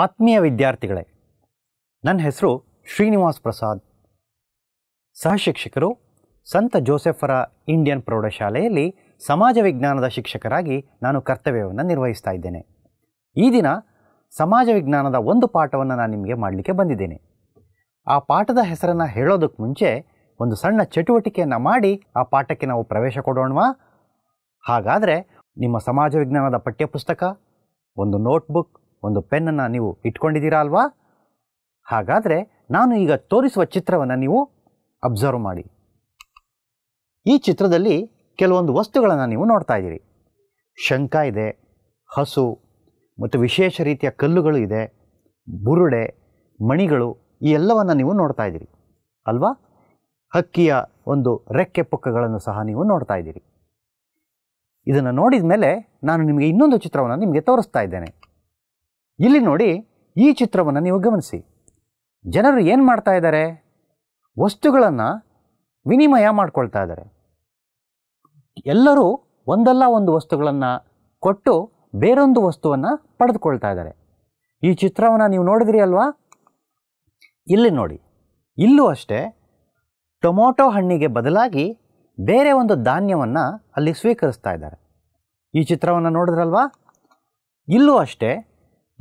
ಆತ್ಮೀಯ ವಿದ್ಯಾರ್ಥಿಗಳೇ ನನ್ನ ಹೆಸರು ಶ್ರೀನಿವಾಸ್ ಪ್ರಸಾದ್ ಸಹಶಿಕ್ಷಕರು ಸಂತ ಜೋಸೆಫರ ಇಂಡಿಯನ್ ಪ್ರೌಢಶಾಲೆಯಲ್ಲಿ ಸಮಾಜ ವಿಜ್ಞಾನದ ಶಿಕ್ಷಕರಾಗಿ ನಾನು ಕರ್ತವ್ಯವನ್ನು ನಿರ್ವಹಿಸ್ತಾ ಇದ್ದೇನೆ ಈ ದಿನ ಸಮಾಜ ವಿಜ್ಞಾನದ ಒಂದು ಪಾಠವನ್ನು ನಾನು ನಿಮಗೆ ಮಾಡಲಿಕ್ಕೆ ಬಂದಿದ್ದೇನೆ ಆ ಪಾಠದ ಹೆಸರನ್ನು ಹೇಳೋದಕ್ಕೆ ಮುಂಚೆ ಒಂದು ಸಣ್ಣ ಚಟುವಟಿಕೆಯನ್ನು ಮಾಡಿ ಆ ಪಾಠಕ್ಕೆ ನಾವು ಪ್ರವೇಶ ಕೊಡೋಣವಾ ಹಾಗಾದರೆ ನಿಮ್ಮ ಸಮಾಜ ವಿಜ್ಞಾನದ ಪಠ್ಯಪುಸ್ತಕ ಒಂದು ನೋಟ್ಬುಕ್ ಒಂದು ಪೆನ್ನನ್ನು ನೀವು ಇಟ್ಕೊಂಡಿದ್ದೀರಾ ಅಲ್ವಾ ಹಾಗಾದರೆ ನಾನು ಈಗ ತೋರಿಸುವ ಚಿತ್ರವನ್ನು ನೀವು ಅಬ್ಸರ್ವ್ ಮಾಡಿ ಈ ಚಿತ್ರದಲ್ಲಿ ಕೆಲವೊಂದು ವಸ್ತುಗಳನ್ನು ನೀವು ನೋಡ್ತಾ ಇದ್ದೀರಿ ಶಂಕ ಇದೆ ಹಸು ಮತ್ತು ವಿಶೇಷ ರೀತಿಯ ಕಲ್ಲುಗಳು ಇದೆ ಬುರುಡೆ ಮಣಿಗಳು ಈ ಎಲ್ಲವನ್ನು ನೀವು ನೋಡ್ತಾ ಇದ್ದೀರಿ ಅಲ್ವಾ ಹಕ್ಕಿಯ ಒಂದು ರೆಕ್ಕೆ ಪುಕ್ಕಗಳನ್ನು ಸಹ ನೀವು ನೋಡ್ತಾ ಇದ್ದೀರಿ ಇದನ್ನು ನೋಡಿದ ಮೇಲೆ ನಾನು ನಿಮಗೆ ಇನ್ನೊಂದು ಚಿತ್ರವನ್ನು ನಿಮಗೆ ತೋರಿಸ್ತಾ ಇದ್ದೇನೆ ಇಲ್ಲಿ ನೋಡಿ ಈ ಚಿತ್ರವನ್ನು ನೀವು ಗಮನಿಸಿ ಜನರು ಏನು ಮಾಡ್ತಾ ಇದ್ದಾರೆ ವಸ್ತುಗಳನ್ನು ವಿನಿಮಯ ಮಾಡ್ಕೊಳ್ತಾ ಇದ್ದಾರೆ ಎಲ್ಲರೂ ಒಂದಲ್ಲ ಒಂದು ವಸ್ತುಗಳನ್ನು ಕೊಟ್ಟು ಬೇರೊಂದು ವಸ್ತುವನ್ನು ಪಡೆದುಕೊಳ್ತಾ ಇದ್ದಾರೆ ಈ ಚಿತ್ರವನ್ನು ನೀವು ನೋಡಿದಿರಿ ಅಲ್ವಾ ಇಲ್ಲಿ ನೋಡಿ ಇಲ್ಲೂ ಅಷ್ಟೇ ಟೊಮೊಟೊ ಹಣ್ಣಿಗೆ ಬದಲಾಗಿ ಬೇರೆ ಒಂದು ಧಾನ್ಯವನ್ನು ಅಲ್ಲಿ ಸ್ವೀಕರಿಸ್ತಾ ಇದ್ದಾರೆ ಈ ಚಿತ್ರವನ್ನು ನೋಡಿದ್ರಲ್ವಾ ಇಲ್ಲೂ ಅಷ್ಟೇ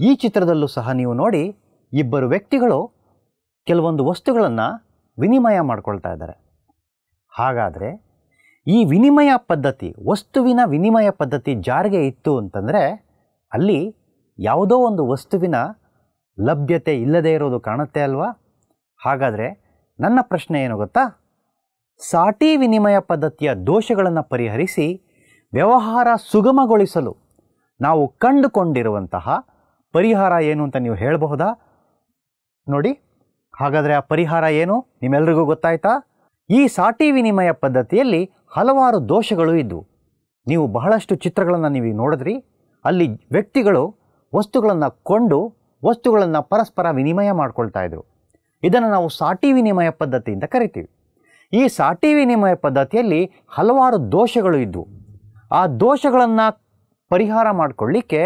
ಈ ಚಿತ್ರದಲ್ಲೂ ಸಹ ನೀವು ನೋಡಿ ಇಬ್ಬರು ವ್ಯಕ್ತಿಗಳು ಕೆಲವೊಂದು ವಸ್ತುಗಳನ್ನು ವಿನಿಮಯ ಮಾಡಿಕೊಳ್ತಾ ಇದ್ದಾರೆ ಹಾಗಾದರೆ ಈ ವಿನಿಮಯ ಪದ್ಧತಿ ವಸ್ತುವಿನ ವಿನಿಮಯ ಪದ್ಧತಿ ಜಾರಿಗೆ ಇತ್ತು ಅಂತಂದರೆ ಅಲ್ಲಿ ಯಾವುದೋ ಒಂದು ವಸ್ತುವಿನ ಲಭ್ಯತೆ ಇಲ್ಲದೇ ಇರೋದು ಕಾಣುತ್ತೆ ಅಲ್ವಾ ಹಾಗಾದರೆ ನನ್ನ ಪ್ರಶ್ನೆ ಏನು ಗೊತ್ತಾ ಸಾಟಿ ವಿನಿಮಯ ಪದ್ಧತಿಯ ದೋಷಗಳನ್ನು ಪರಿಹರಿಸಿ ವ್ಯವಹಾರ ಸುಗಮಗೊಳಿಸಲು ನಾವು ಕಂಡುಕೊಂಡಿರುವಂತಹ ಪರಿಹಾರ ಏನು ಅಂತ ನೀವು ಹೇಳಬಹುದಾ ನೋಡಿ ಹಾಗಾದರೆ ಆ ಪರಿಹಾರ ಏನು ನಿಮ್ಮೆಲ್ರಿಗೂ ಗೊತ್ತಾಯ್ತಾ ಈ ಸಾಟಿ ವಿನಿಮಯ ಪದ್ಧತಿಯಲ್ಲಿ ಹಲವಾರು ದೋಷಗಳು ಇದ್ದವು ನೀವು ಬಹಳಷ್ಟು ಚಿತ್ರಗಳನ್ನು ನೀವು ನೋಡಿದ್ರಿ ಅಲ್ಲಿ ವ್ಯಕ್ತಿಗಳು ವಸ್ತುಗಳನ್ನು ಕೊಂಡು ವಸ್ತುಗಳನ್ನು ಪರಸ್ಪರ ವಿನಿಮಯ ಮಾಡ್ಕೊಳ್ತಾ ಇದ್ರು ಇದನ್ನು ನಾವು ಸಾಟಿ ವಿನಿಮಯ ಪದ್ಧತಿಯಿಂದ ಕರಿತೀವಿ ಈ ಸಾಟಿ ವಿನಿಮಯ ಪದ್ಧತಿಯಲ್ಲಿ ಹಲವಾರು ದೋಷಗಳು ಇದ್ದವು ಆ ದೋಷಗಳನ್ನು ಪರಿಹಾರ ಮಾಡಿಕೊಳ್ಳಿಕ್ಕೆ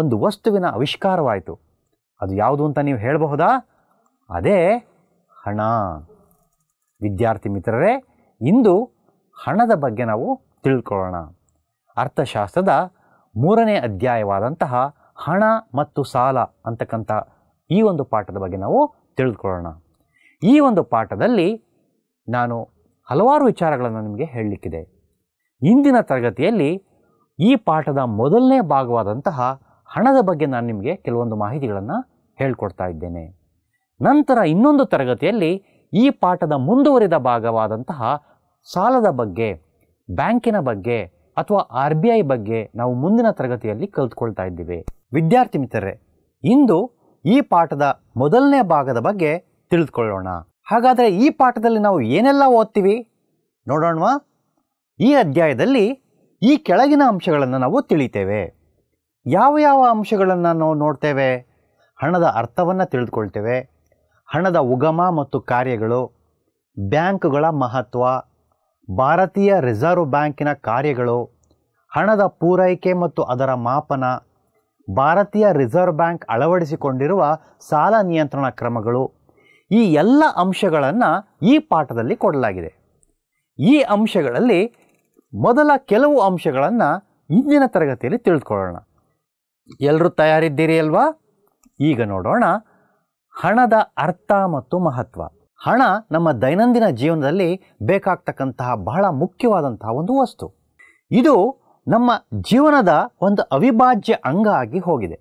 ಒಂದು ವಸ್ತುವಿನ ಆವಿಷ್ಕಾರವಾಯಿತು ಅದು ಯಾವುದು ಅಂತ ನೀವು ಹೇಳಬಹುದಾ ಅದೇ ಹಣ ವಿದ್ಯಾರ್ಥಿ ಮಿತ್ರರೇ ಇಂದು ಹಣದ ಬಗ್ಗೆ ನಾವು ತಿಳ್ಕೊಳ್ಳೋಣ ಅರ್ಥಶಾಸ್ತ್ರದ ಮೂರನೇ ಅಧ್ಯಾಯವಾದಂತಹ ಹಣ ಮತ್ತು ಸಾಲ ಅಂತಕ್ಕಂಥ ಈ ಒಂದು ಪಾಠದ ಬಗ್ಗೆ ನಾವು ತಿಳಿದುಕೊಳ್ಳೋಣ ಈ ಒಂದು ಪಾಠದಲ್ಲಿ ನಾನು ಹಲವಾರು ವಿಚಾರಗಳನ್ನು ನಿಮಗೆ ಹೇಳಲಿಕ್ಕಿದೆ ಇಂದಿನ ತರಗತಿಯಲ್ಲಿ ಈ ಪಾಠದ ಮೊದಲನೇ ಭಾಗವಾದಂತಹ ಹಣದ ಬಗ್ಗೆ ನಾನು ನಿಮಗೆ ಕೆಲವೊಂದು ಮಾಹಿತಿಗಳನ್ನು ಹೇಳ್ಕೊಡ್ತಾ ಇದ್ದೇನೆ ನಂತರ ಇನ್ನೊಂದು ತರಗತಿಯಲ್ಲಿ ಈ ಪಾಠದ ಮುಂದುವರಿದ ಭಾಗವಾದಂತಹ ಸಾಲದ ಬಗ್ಗೆ ಬ್ಯಾಂಕಿನ ಬಗ್ಗೆ ಅಥವಾ ಆರ್ ಬಿ ಐ ಬಗ್ಗೆ ನಾವು ಮುಂದಿನ ತರಗತಿಯಲ್ಲಿ ಕಲಿತ್ಕೊಳ್ತಾ ಇದ್ದೀವಿ ವಿದ್ಯಾರ್ಥಿ ಮಿತ್ರರೇ ಇಂದು ಈ ಪಾಠದ ಮೊದಲನೇ ಭಾಗದ ಬಗ್ಗೆ ತಿಳಿದುಕೊಳ್ಳೋಣ ಹಾಗಾದರೆ ಈ ಪಾಠದಲ್ಲಿ ನಾವು ಏನೆಲ್ಲ ಓದ್ತೀವಿ ನೋಡೋಣವಾ ಈ ಅಧ್ಯಾಯದಲ್ಲಿ ಈ ಕೆಳಗಿನ ಅಂಶಗಳನ್ನು ನಾವು ತಿಳಿತೇವೆ ಯಾವ ಯಾವ ಅಂಶಗಳನ್ನು ನಾವು ನೋಡ್ತೇವೆ ಹಣದ ಅರ್ಥವನ್ನು ತಿಳಿದುಕೊಳ್ತೇವೆ ಹಣದ ಉಗಮ ಮತ್ತು ಕಾರ್ಯಗಳು ಬ್ಯಾಂಕ್ಗಳ ಮಹತ್ವ ಭಾರತೀಯ ರಿಸರ್ವ್ ಬ್ಯಾಂಕಿನ ಕಾರ್ಯಗಳು ಹಣದ ಪೂರೈಕೆ ಮತ್ತು ಅದರ ಮಾಪನ ಭಾರತೀಯ ರಿಸರ್ವ್ ಬ್ಯಾಂಕ್ ಅಳವಡಿಸಿಕೊಂಡಿರುವ ಸಾಲ ನಿಯಂತ್ರಣ ಕ್ರಮಗಳು ಈ ಎಲ್ಲ ಅಂಶಗಳನ್ನು ಈ ಪಾಠದಲ್ಲಿ ಕೊಡಲಾಗಿದೆ ಈ ಅಂಶಗಳಲ್ಲಿ ಮೊದಲ ಕೆಲವು ಅಂಶಗಳನ್ನು ಇಂದಿನ ತರಗತಿಯಲ್ಲಿ ತಿಳಿದುಕೊಳ್ಳೋಣ ಎಲ್ಲರೂ ತಯಾರಿದ್ದೀರಿ ಅಲ್ವಾ ಈಗ ನೋಡೋಣ ಹಣದ ಅರ್ಥ ಮತ್ತು ಮಹತ್ವ ಹಣ ನಮ್ಮ ದೈನಂದಿನ ಜೀವನದಲ್ಲಿ ಬೇಕಾಗ್ತಕ್ಕಂತಹ ಬಹಳ ಮುಖ್ಯವಾದಂತಹ ಒಂದು ವಸ್ತು ಇದು ನಮ್ಮ ಜೀವನದ ಒಂದು ಅವಿಭಾಜ್ಯ ಅಂಗ ಆಗಿ ಹೋಗಿದೆ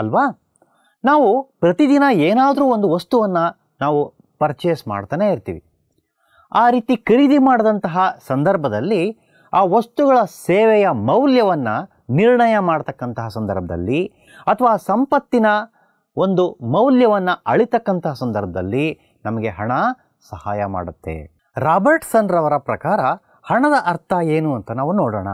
ಅಲ್ವಾ ನಾವು ಪ್ರತಿದಿನ ಏನಾದರೂ ಒಂದು ವಸ್ತುವನ್ನು ನಾವು ಪರ್ಚೇಸ್ ಮಾಡ್ತಾನೆ ಇರ್ತೀವಿ ಆ ರೀತಿ ಖರೀದಿ ಮಾಡಿದಂತಹ ಸಂದರ್ಭದಲ್ಲಿ ಆ ವಸ್ತುಗಳ ಸೇವೆಯ ಮೌಲ್ಯವನ್ನು ನಿರ್ಣಯ ಮಾಡ್ತಕ್ಕಂತಹ ಸಂದರ್ಭದಲ್ಲಿ ಅಥವಾ ಸಂಪತ್ತಿನ ಒಂದು ಮೌಲ್ಯವನ್ನು ಅಳಿತಕ್ಕಂತಹ ಸಂದರ್ಭದಲ್ಲಿ ನಮಗೆ ಹಣ ಸಹಾಯ ಮಾಡುತ್ತೆ ರಾಬರ್ಟ್ಸನ್ ರವರ ಪ್ರಕಾರ ಹಣದ ಅರ್ಥ ಏನು ಅಂತ ನಾವು ನೋಡೋಣ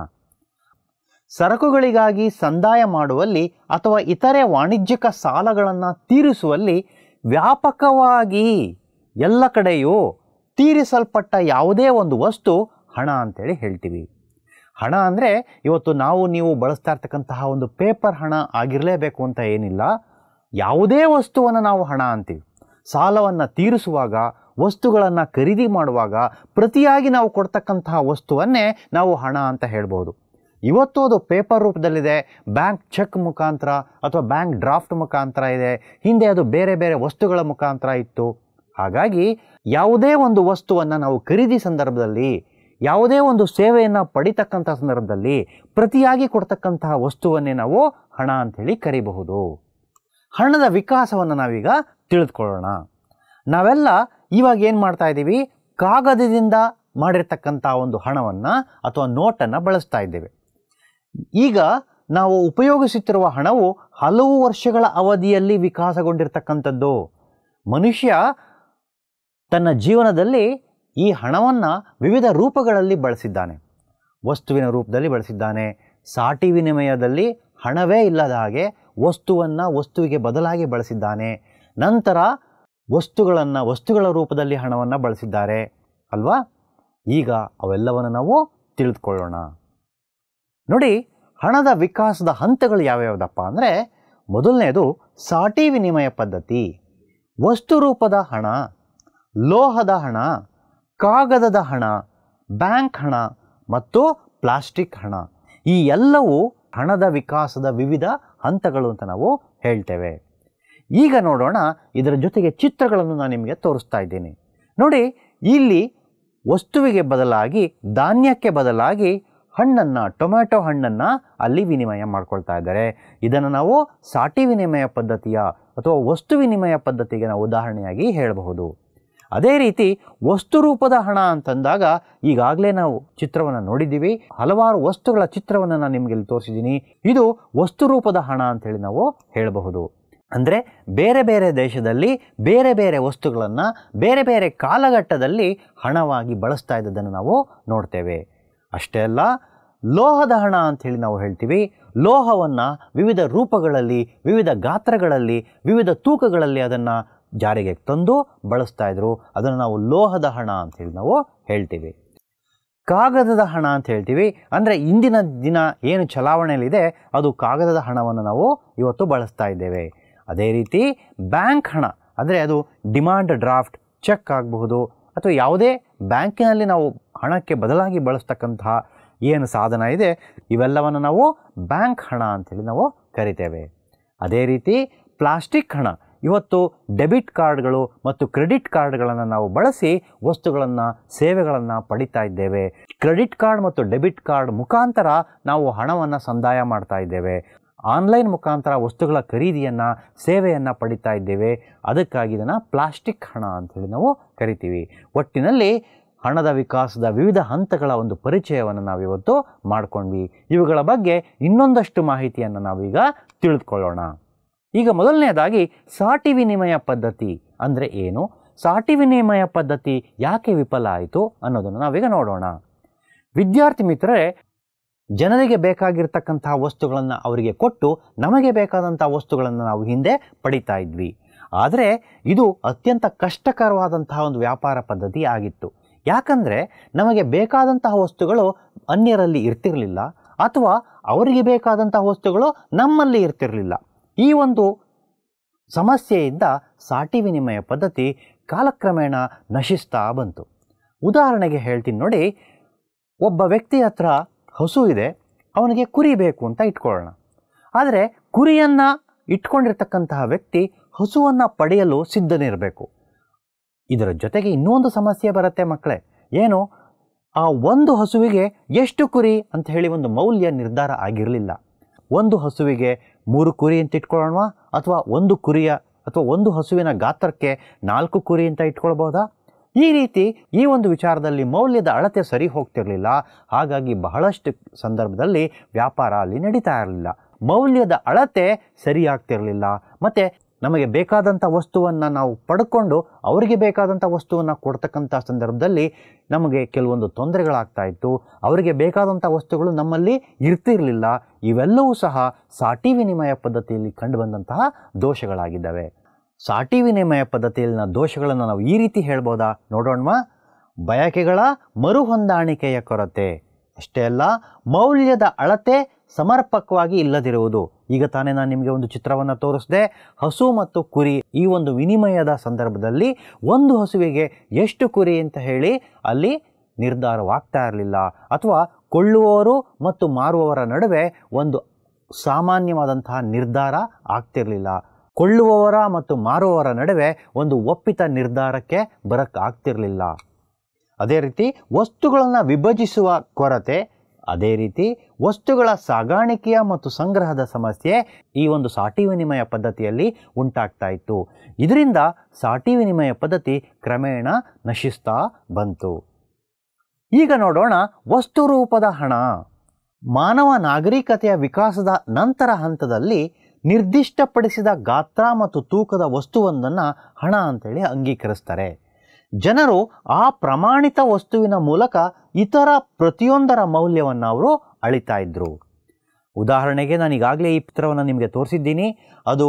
ಸರಕುಗಳಿಗಾಗಿ ಸಂದಾಯ ಮಾಡುವಲ್ಲಿ ಅಥವಾ ಇತರೆ ವಾಣಿಜ್ಯಿಕ ಸಾಲಗಳನ್ನು ತೀರಿಸುವಲ್ಲಿ ವ್ಯಾಪಕವಾಗಿ ಎಲ್ಲ ಕಡೆಯೂ ತೀರಿಸಲ್ಪಟ್ಟ ಯಾವುದೇ ಒಂದು ವಸ್ತು ಹಣ ಅಂತೇಳಿ ಹೇಳ್ತೀವಿ ಹಣ ಅಂದರೆ ಇವತ್ತು ನಾವು ನೀವು ಬಳಸ್ತಾ ಇರ್ತಕ್ಕಂತಹ ಒಂದು ಪೇಪರ್ ಹಣ ಆಗಿರಲೇಬೇಕು ಅಂತ ಏನಿಲ್ಲ ಯಾವುದೇ ವಸ್ತುವನ್ನು ನಾವು ಹಣ ಅಂತೀವಿ ಸಾಲವನ್ನು ತೀರಿಸುವಾಗ ವಸ್ತುಗಳನ್ನು ಖರೀದಿ ಮಾಡುವಾಗ ಪ್ರತಿಯಾಗಿ ನಾವು ಕೊಡ್ತಕ್ಕಂತಹ ವಸ್ತುವನ್ನೇ ನಾವು ಹಣ ಅಂತ ಹೇಳ್ಬೋದು ಇವತ್ತು ಅದು ಪೇಪರ್ ರೂಪದಲ್ಲಿದೆ ಬ್ಯಾಂಕ್ ಚೆಕ್ ಮುಖಾಂತರ ಅಥವಾ ಬ್ಯಾಂಕ್ ಡ್ರಾಫ್ಟ್ ಮುಖಾಂತರ ಇದೆ ಹಿಂದೆ ಅದು ಬೇರೆ ಬೇರೆ ವಸ್ತುಗಳ ಮುಖಾಂತರ ಇತ್ತು ಹಾಗಾಗಿ ಯಾವುದೇ ಒಂದು ವಸ್ತುವನ್ನು ನಾವು ಖರೀದಿ ಸಂದರ್ಭದಲ್ಲಿ ಯಾವುದೇ ಒಂದು ಸೇವೆಯನ್ನು ಪಡಿತಕ್ಕಂಥ ಸಂದರ್ಭದಲ್ಲಿ ಪ್ರತಿಯಾಗಿ ಕೊಡ್ತಕ್ಕಂತಹ ವಸ್ತುವನ್ನೇ ನಾವು ಹಣ ಅಂಥೇಳಿ ಕರಿಬಹುದು ಹಣದ ವಿಕಾಸವನ್ನು ನಾವೀಗ ತಿಳಿದುಕೊಳ್ಳೋಣ ನಾವೆಲ್ಲ ಇವಾಗ ಏನು ಮಾಡ್ತಾ ಇದ್ದೀವಿ ಕಾಗದದಿಂದ ಮಾಡಿರ್ತಕ್ಕಂಥ ಒಂದು ಹಣವನ್ನು ಅಥವಾ ನೋಟನ್ನು ಬಳಸ್ತಾ ಇದ್ದೇವೆ ಈಗ ನಾವು ಉಪಯೋಗಿಸುತ್ತಿರುವ ಹಣವು ಹಲವು ವರ್ಷಗಳ ಅವಧಿಯಲ್ಲಿ ವಿಕಾಸಗೊಂಡಿರ್ತಕ್ಕಂಥದ್ದು ಮನುಷ್ಯ ತನ್ನ ಜೀವನದಲ್ಲಿ ಈ ಹಣವನ್ನು ವಿವಿಧ ರೂಪಗಳಲ್ಲಿ ಬಳಸಿದ್ದಾನೆ ವಸ್ತುವಿನ ರೂಪದಲ್ಲಿ ಬಳಸಿದ್ದಾನೆ ಸಾಟಿ ವಿನಿಮಯದಲ್ಲಿ ಹಣವೇ ಇಲ್ಲದ ಹಾಗೆ ವಸ್ತುವನ್ನು ವಸ್ತುವಿಗೆ ಬದಲಾಗಿ ಬಳಸಿದ್ದಾನೆ ನಂತರ ವಸ್ತುಗಳನ್ನು ವಸ್ತುಗಳ ರೂಪದಲ್ಲಿ ಹಣವನ್ನು ಬಳಸಿದ್ದಾರೆ ಅಲ್ವಾ ಈಗ ಅವೆಲ್ಲವನ್ನು ನಾವು ತಿಳಿದುಕೊಳ್ಳೋಣ ನೋಡಿ ಹಣದ ವಿಕಾಸದ ಹಂತಗಳು ಯಾವ್ಯಾವುದಪ್ಪ ಅಂದರೆ ಮೊದಲನೇದು ಸಾಟಿ ವಿನಿಮಯ ಪದ್ಧತಿ ವಸ್ತು ರೂಪದ ಹಣ ಲೋಹದ ಹಣ ಕಾಗದದ ಹಣ ಬ್ಯಾಂಕ್ ಹಣ ಮತ್ತು ಪ್ಲಾಸ್ಟಿಕ್ ಹಣ ಈ ಎಲ್ಲವೂ ಹಣದ ವಿಕಾಸದ ವಿವಿಧ ಹಂತಗಳು ಅಂತ ನಾವು ಹೇಳ್ತೇವೆ ಈಗ ನೋಡೋಣ ಇದರ ಜೊತೆಗೆ ಚಿತ್ರಗಳನ್ನು ನಾನು ನಿಮಗೆ ತೋರಿಸ್ತಾ ಇದ್ದೀನಿ ನೋಡಿ ಇಲ್ಲಿ ವಸ್ತುವಿಗೆ ಬದಲಾಗಿ ಧಾನ್ಯಕ್ಕೆ ಬದಲಾಗಿ ಹಣ್ಣನ್ನು ಟೊಮ್ಯಾಟೊ ಹಣ್ಣನ್ನು ಅಲ್ಲಿ ವಿನಿಮಯ ಮಾಡ್ಕೊಳ್ತಾ ಇದ್ದಾರೆ ಇದನ್ನು ನಾವು ಸಾಟಿ ವಿನಿಮಯ ಪದ್ಧತಿಯ ಅಥವಾ ವಸ್ತು ವಿನಿಮಯ ಪದ್ಧತಿಗೆ ನಾವು ಉದಾಹರಣೆಯಾಗಿ ಹೇಳಬಹುದು ಅದೇ ರೀತಿ ವಸ್ತು ರೂಪದ ಹಣ ಅಂತಂದಾಗ ಈಗಾಗಲೇ ನಾವು ಚಿತ್ರವನ್ನು ನೋಡಿದ್ದೀವಿ ಹಲವಾರು ವಸ್ತುಗಳ ಚಿತ್ರವನ್ನು ನಾನು ನಿಮಗೆ ಇಲ್ಲಿ ತೋರಿಸಿದ್ದೀನಿ ಇದು ವಸ್ತು ರೂಪದ ಹಣ ಅಂತೇಳಿ ನಾವು ಹೇಳಬಹುದು ಅಂದರೆ ಬೇರೆ ಬೇರೆ ದೇಶದಲ್ಲಿ ಬೇರೆ ಬೇರೆ ವಸ್ತುಗಳನ್ನು ಬೇರೆ ಬೇರೆ ಕಾಲಘಟ್ಟದಲ್ಲಿ ಹಣವಾಗಿ ಬಳಸ್ತಾ ಇದ್ದದನ್ನು ನಾವು ನೋಡ್ತೇವೆ ಅಷ್ಟೇ ಅಲ್ಲ ಲೋಹದ ಹಣ ಅಂಥೇಳಿ ನಾವು ಹೇಳ್ತೀವಿ ಲೋಹವನ್ನು ವಿವಿಧ ರೂಪಗಳಲ್ಲಿ ವಿವಿಧ ಗಾತ್ರಗಳಲ್ಲಿ ವಿವಿಧ ತೂಕಗಳಲ್ಲಿ ಅದನ್ನು ಜಾರಿಗೆ ತಂದು ಬಳಸ್ತಾ ಇದ್ರು ಅದನ್ನು ನಾವು ಲೋಹದ ಹಣ ಅಂಥೇಳಿ ನಾವು ಹೇಳ್ತೀವಿ ಕಾಗದದ ಹಣ ಅಂತ ಹೇಳ್ತೀವಿ ಅಂದರೆ ಇಂದಿನ ದಿನ ಏನು ಚಲಾವಣೆಯಲ್ಲಿದೆ ಅದು ಕಾಗದದ ಹಣವನ್ನು ನಾವು ಇವತ್ತು ಬಳಸ್ತಾ ಇದ್ದೇವೆ ಅದೇ ರೀತಿ ಬ್ಯಾಂಕ್ ಹಣ ಅಂದರೆ ಅದು ಡಿಮ್ಯಾಂಡ್ ಡ್ರಾಫ್ಟ್ ಚೆಕ್ ಆಗಬಹುದು ಅಥವಾ ಯಾವುದೇ ಬ್ಯಾಂಕಿನಲ್ಲಿ ನಾವು ಹಣಕ್ಕೆ ಬದಲಾಗಿ ಬಳಸ್ತಕ್ಕಂತಹ ಏನು ಸಾಧನ ಇದೆ ಇವೆಲ್ಲವನ್ನು ನಾವು ಬ್ಯಾಂಕ್ ಹಣ ಅಂಥೇಳಿ ನಾವು ಕರಿತೇವೆ ಅದೇ ರೀತಿ ಪ್ಲಾಸ್ಟಿಕ್ ಹಣ ಇವತ್ತು ಡೆಬಿಟ್ ಕಾರ್ಡ್ಗಳು ಮತ್ತು ಕ್ರೆಡಿಟ್ ಕಾರ್ಡ್ಗಳನ್ನು ನಾವು ಬಳಸಿ ವಸ್ತುಗಳನ್ನು ಸೇವೆಗಳನ್ನು ಪಡಿತಾ ಇದ್ದೇವೆ ಕ್ರೆಡಿಟ್ ಕಾರ್ಡ್ ಮತ್ತು ಡೆಬಿಟ್ ಕಾರ್ಡ್ ಮುಖಾಂತರ ನಾವು ಹಣವನ್ನು ಸಂದಾಯ ಮಾಡ್ತಾ ಇದ್ದೇವೆ ಆನ್ಲೈನ್ ಮುಖಾಂತರ ವಸ್ತುಗಳ ಖರೀದಿಯನ್ನು ಸೇವೆಯನ್ನು ಪಡಿತಾ ಇದ್ದೇವೆ ಅದಕ್ಕಾಗಿ ಇದನ್ನು ಪ್ಲಾಸ್ಟಿಕ್ ಹಣ ಅಂಥೇಳಿ ನಾವು ಕರಿತೀವಿ ಒಟ್ಟಿನಲ್ಲಿ ಹಣದ ವಿಕಾಸದ ವಿವಿಧ ಹಂತಗಳ ಒಂದು ಪರಿಚಯವನ್ನು ನಾವಿವತ್ತು ಮಾಡಿಕೊಂಡ್ವಿ ಇವುಗಳ ಬಗ್ಗೆ ಇನ್ನೊಂದಷ್ಟು ಮಾಹಿತಿಯನ್ನು ನಾವೀಗ ತಿಳಿದುಕೊಳ್ಳೋಣ ಈಗ ಮೊದಲನೆಯದಾಗಿ ಸಾಟಿ ವಿನಿಮಯ ಪದ್ಧತಿ ಅಂದರೆ ಏನು ಸಾಟಿ ವಿನಿಮಯ ಪದ್ಧತಿ ಯಾಕೆ ವಿಫಲ ಆಯಿತು ಅನ್ನೋದನ್ನು ನಾವೀಗ ನೋಡೋಣ ವಿದ್ಯಾರ್ಥಿ ಮಿತ್ರರೇ ಜನರಿಗೆ ಬೇಕಾಗಿರ್ತಕ್ಕಂತಹ ವಸ್ತುಗಳನ್ನು ಅವರಿಗೆ ಕೊಟ್ಟು ನಮಗೆ ಬೇಕಾದಂಥ ವಸ್ತುಗಳನ್ನು ನಾವು ಹಿಂದೆ ಪಡಿತಾ ಇದ್ವಿ ಆದರೆ ಇದು ಅತ್ಯಂತ ಕಷ್ಟಕರವಾದಂತಹ ಒಂದು ವ್ಯಾಪಾರ ಪದ್ಧತಿ ಆಗಿತ್ತು ಯಾಕಂದರೆ ನಮಗೆ ಬೇಕಾದಂತಹ ವಸ್ತುಗಳು ಅನ್ಯರಲ್ಲಿ ಇರ್ತಿರಲಿಲ್ಲ ಅಥವಾ ಅವರಿಗೆ ಬೇಕಾದಂತಹ ವಸ್ತುಗಳು ನಮ್ಮಲ್ಲಿ ಇರ್ತಿರಲಿಲ್ಲ ಈ ಒಂದು ಸಮಸ್ಯೆಯಿಂದ ಸಾಟಿ ವಿನಿಮಯ ಪದ್ಧತಿ ಕಾಲಕ್ರಮೇಣ ನಶಿಸ್ತಾ ಬಂತು ಉದಾಹರಣೆಗೆ ಹೇಳ್ತೀನಿ ನೋಡಿ ಒಬ್ಬ ವ್ಯಕ್ತಿ ಹತ್ರ ಹಸು ಇದೆ ಅವನಿಗೆ ಕುರಿ ಬೇಕು ಅಂತ ಇಟ್ಕೊಳ್ಳೋಣ ಆದರೆ ಕುರಿಯನ್ನು ಇಟ್ಕೊಂಡಿರ್ತಕ್ಕಂತಹ ವ್ಯಕ್ತಿ ಹಸುವನ್ನು ಪಡೆಯಲು ಸಿದ್ಧನಿರಬೇಕು ಇದರ ಜೊತೆಗೆ ಇನ್ನೊಂದು ಸಮಸ್ಯೆ ಬರುತ್ತೆ ಮಕ್ಕಳೇ ಏನು ಆ ಒಂದು ಹಸುವಿಗೆ ಎಷ್ಟು ಕುರಿ ಅಂತ ಹೇಳಿ ಒಂದು ಮೌಲ್ಯ ನಿರ್ಧಾರ ಆಗಿರಲಿಲ್ಲ ಒಂದು ಹಸುವಿಗೆ ಮೂರು ಕುರಿ ಅಂತ ಇಟ್ಕೊಳ್ಳೋಣ ಅಥವಾ ಒಂದು ಕುರಿಯ ಅಥವಾ ಒಂದು ಹಸುವಿನ ಗಾತ್ರಕ್ಕೆ ನಾಲ್ಕು ಕುರಿ ಅಂತ ಇಟ್ಕೊಳ್ಬೋದಾ ಈ ರೀತಿ ಈ ಒಂದು ವಿಚಾರದಲ್ಲಿ ಮೌಲ್ಯದ ಅಳತೆ ಸರಿ ಹೋಗ್ತಿರಲಿಲ್ಲ ಹಾಗಾಗಿ ಬಹಳಷ್ಟು ಸಂದರ್ಭದಲ್ಲಿ ವ್ಯಾಪಾರ ಅಲ್ಲಿ ನಡೀತಾ ಇರಲಿಲ್ಲ ಮೌಲ್ಯದ ಅಳತೆ ಸರಿಯಾಗ್ತಿರಲಿಲ್ಲ ಮತ್ತು ನಮಗೆ ಬೇಕಾದಂಥ ವಸ್ತುವನ್ನು ನಾವು ಪಡ್ಕೊಂಡು ಅವರಿಗೆ ಬೇಕಾದಂಥ ವಸ್ತುವನ್ನು ಕೊಡ್ತಕ್ಕಂಥ ಸಂದರ್ಭದಲ್ಲಿ ನಮಗೆ ಕೆಲವೊಂದು ತೊಂದರೆಗಳಾಗ್ತಾ ಇತ್ತು ಅವರಿಗೆ ಬೇಕಾದಂಥ ವಸ್ತುಗಳು ನಮ್ಮಲ್ಲಿ ಇರ್ತಿರಲಿಲ್ಲ ಇವೆಲ್ಲವೂ ಸಹ ಸಾಟಿ ವಿನಿಮಯ ಪದ್ಧತಿಯಲ್ಲಿ ಕಂಡುಬಂದಂತಹ ದೋಷಗಳಾಗಿದ್ದಾವೆ ಸಾಟಿ ವಿನಿಮಯ ಪದ್ಧತಿಯಲ್ಲಿನ ದೋಷಗಳನ್ನು ನಾವು ಈ ರೀತಿ ಹೇಳ್ಬೋದಾ ನೋಡೋಣ ಬಯಕೆಗಳ ಮರುಹೊಂದಾಣಿಕೆಯ ಕೊರತೆ ಅಷ್ಟೇ ಅಲ್ಲ ಮೌಲ್ಯದ ಅಳತೆ ಸಮರ್ಪಕವಾಗಿ ಇಲ್ಲದಿರುವುದು ಈಗ ತಾನೇ ನಾನು ನಿಮಗೆ ಒಂದು ಚಿತ್ರವನ್ನು ತೋರಿಸಿದೆ ಹಸು ಮತ್ತು ಕುರಿ ಈ ಒಂದು ವಿನಿಮಯದ ಸಂದರ್ಭದಲ್ಲಿ ಒಂದು ಹಸುವಿಗೆ ಎಷ್ಟು ಕುರಿ ಅಂತ ಹೇಳಿ ಅಲ್ಲಿ ನಿರ್ಧಾರವಾಗ್ತಾ ಇರಲಿಲ್ಲ ಅಥವಾ ಕೊಳ್ಳುವವರು ಮತ್ತು ಮಾರುವವರ ನಡುವೆ ಒಂದು ಸಾಮಾನ್ಯವಾದಂತಹ ನಿರ್ಧಾರ ಆಗ್ತಿರಲಿಲ್ಲ ಕೊಳ್ಳುವವರ ಮತ್ತು ಮಾರುವವರ ನಡುವೆ ಒಂದು ಒಪ್ಪಿತ ನಿರ್ಧಾರಕ್ಕೆ ಬರಕ್ಕೆ ಅದೇ ರೀತಿ ವಸ್ತುಗಳನ್ನು ವಿಭಜಿಸುವ ಕೊರತೆ ಅದೇ ರೀತಿ ವಸ್ತುಗಳ ಸಾಗಾಣಿಕೆಯ ಮತ್ತು ಸಂಗ್ರಹದ ಸಮಸ್ಯೆ ಈ ಒಂದು ಸಾಟಿ ವಿನಿಮಯ ಪದ್ಧತಿಯಲ್ಲಿ ಉಂಟಾಗ್ತಾ ಇತ್ತು ಇದರಿಂದ ಸಾಟಿ ವಿನಿಮಯ ಪದ್ಧತಿ ಕ್ರಮೇಣ ನಶಿಸ್ತಾ ಬಂತು ಈಗ ನೋಡೋಣ ವಸ್ತು ರೂಪದ ಹಣ ಮಾನವ ನಾಗರಿಕತೆಯ ವಿಕಾಸದ ನಂತರ ಹಂತದಲ್ಲಿ ನಿರ್ದಿಷ್ಟಪಡಿಸಿದ ಗಾತ್ರ ಮತ್ತು ತೂಕದ ವಸ್ತುವೊಂದನ್ನು ಹಣ ಅಂತೇಳಿ ಅಂಗೀಕರಿಸ್ತಾರೆ ಜನರು ಆ ಪ್ರಮಾಣಿತ ವಸ್ತುವಿನ ಮೂಲಕ ಇತರ ಪ್ರತಿಯೊಂದರ ಮೌಲ್ಯವನ್ನು ಅವರು ಅಳಿತಾ ಇದ್ದರು ಉದಾಹರಣೆಗೆ ನಾನು ಈಗಾಗಲೇ ಈ ಚಿತ್ರವನ್ನು ನಿಮಗೆ ತೋರಿಸಿದ್ದೀನಿ ಅದು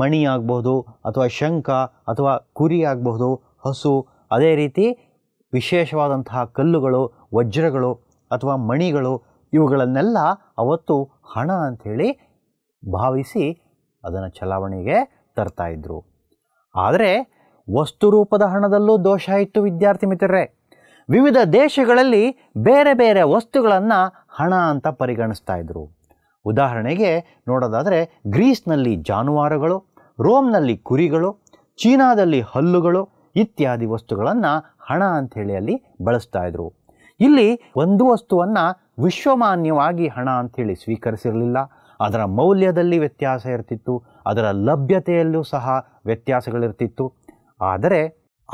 ಮಣಿ ಆಗಬಹುದು ಅಥವಾ ಶಂಖ ಅಥವಾ ಕುರಿ ಆಗಬಹುದು ಹಸು ಅದೇ ರೀತಿ ವಿಶೇಷವಾದಂತಹ ಕಲ್ಲುಗಳು ವಜ್ರಗಳು ಅಥವಾ ಮಣಿಗಳು ಇವುಗಳನ್ನೆಲ್ಲ ಅವತ್ತು ಹಣ ಅಂಥೇಳಿ ಭಾವಿಸಿ ಅದನ್ನು ಚಲಾವಣೆಗೆ ತರ್ತಾಯಿದ್ರು ಆದರೆ ವಸ್ತು ರೂಪದ ಹಣದಲ್ಲೂ ದೋಷ ಇತ್ತು ವಿದ್ಯಾರ್ಥಿ ಮಿತ್ರರೇ ವಿವಿಧ ದೇಶಗಳಲ್ಲಿ ಬೇರೆ ಬೇರೆ ವಸ್ತುಗಳನ್ನು ಹಣ ಅಂತ ಪರಿಗಣಿಸ್ತಾ ಇದ್ದರು ಉದಾಹರಣೆಗೆ ನೋಡೋದಾದರೆ ಗ್ರೀಸ್ನಲ್ಲಿ ಜಾನುವಾರುಗಳು ರೋಮ್ನಲ್ಲಿ ಕುರಿಗಳು ಚೀನಾದಲ್ಲಿ ಹಲ್ಲುಗಳು ಇತ್ಯಾದಿ ವಸ್ತುಗಳನ್ನು ಹಣ ಅಂಥೇಳಿ ಅಲ್ಲಿ ಬಳಸ್ತಾ ಇದ್ದರು ಇಲ್ಲಿ ಒಂದು ವಸ್ತುವನ್ನು ವಿಶ್ವಮಾನ್ಯವಾಗಿ ಹಣ ಅಂಥೇಳಿ ಸ್ವೀಕರಿಸಿರಲಿಲ್ಲ ಅದರ ಮೌಲ್ಯದಲ್ಲಿ ವ್ಯತ್ಯಾಸ ಇರ್ತಿತ್ತು ಅದರ ಲಭ್ಯತೆಯಲ್ಲೂ ಸಹ ವ್ಯತ್ಯಾಸಗಳಿರ್ತಿತ್ತು ಆದರೆ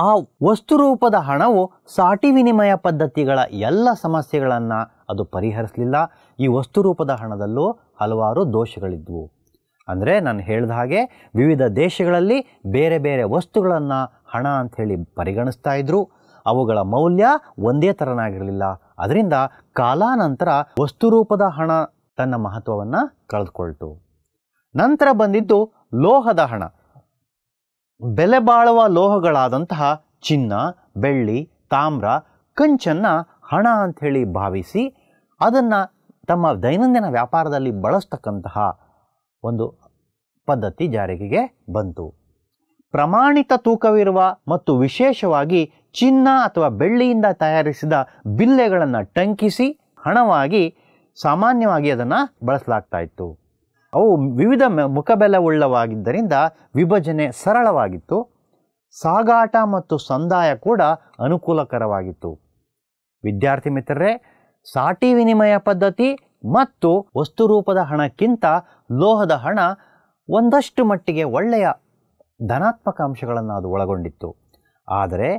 ಆ ವಸ್ತು ರೂಪದ ಹಣವು ಸಾಟಿ ವಿನಿಮಯ ಪದ್ಧತಿಗಳ ಎಲ್ಲ ಸಮಸ್ಯೆಗಳನ್ನು ಅದು ಪರಿಹರಿಸಲಿಲ್ಲ ಈ ರೂಪದ ಹಣದಲ್ಲೂ ಹಲವಾರು ದೋಷಗಳಿದ್ವು ಅಂದರೆ ನಾನು ಹೇಳಿದ ಹಾಗೆ ವಿವಿಧ ದೇಶಗಳಲ್ಲಿ ಬೇರೆ ಬೇರೆ ವಸ್ತುಗಳನ್ನು ಹಣ ಅಂಥೇಳಿ ಪರಿಗಣಿಸ್ತಾ ಇದ್ದರು ಅವುಗಳ ಮೌಲ್ಯ ಒಂದೇ ಥರನಾಗಿರಲಿಲ್ಲ ಅದರಿಂದ ಕಾಲಾನಂತರ ರೂಪದ ಹಣ ತನ್ನ ಮಹತ್ವವನ್ನು ಕಳೆದುಕೊಳ್ತು ನಂತರ ಬಂದಿದ್ದು ಲೋಹದ ಹಣ ಬೆಲೆ ಬಾಳುವ ಲೋಹಗಳಾದಂತಹ ಚಿನ್ನ ಬೆಳ್ಳಿ ತಾಮ್ರ ಕಂಚನ್ನು ಹಣ ಅಂಥೇಳಿ ಭಾವಿಸಿ ಅದನ್ನು ತಮ್ಮ ದೈನಂದಿನ ವ್ಯಾಪಾರದಲ್ಲಿ ಬಳಸ್ತಕ್ಕಂತಹ ಒಂದು ಪದ್ಧತಿ ಜಾರಿಗೆಗೆ ಬಂತು ಪ್ರಮಾಣಿತ ತೂಕವಿರುವ ಮತ್ತು ವಿಶೇಷವಾಗಿ ಚಿನ್ನ ಅಥವಾ ಬೆಳ್ಳಿಯಿಂದ ತಯಾರಿಸಿದ ಬಿಲ್ಲೆಗಳನ್ನು ಟಂಕಿಸಿ ಹಣವಾಗಿ ಸಾಮಾನ್ಯವಾಗಿ ಅದನ್ನು ಬಳಸಲಾಗ್ತಾ ಇತ್ತು ಅವು ವಿವಿಧ ಮುಖಬೆಲವುಳ್ಳವಾಗಿದ್ದರಿಂದ ವಿಭಜನೆ ಸರಳವಾಗಿತ್ತು ಸಾಗಾಟ ಮತ್ತು ಸಂದಾಯ ಕೂಡ ಅನುಕೂಲಕರವಾಗಿತ್ತು ವಿದ್ಯಾರ್ಥಿ ಮಿತ್ರರೇ ಸಾಟಿ ವಿನಿಮಯ ಪದ್ಧತಿ ಮತ್ತು ವಸ್ತುರೂಪದ ಹಣಕ್ಕಿಂತ ಲೋಹದ ಹಣ ಒಂದಷ್ಟು ಮಟ್ಟಿಗೆ ಒಳ್ಳೆಯ ಧನಾತ್ಮಕ ಅಂಶಗಳನ್ನು ಅದು ಒಳಗೊಂಡಿತ್ತು ಆದರೆ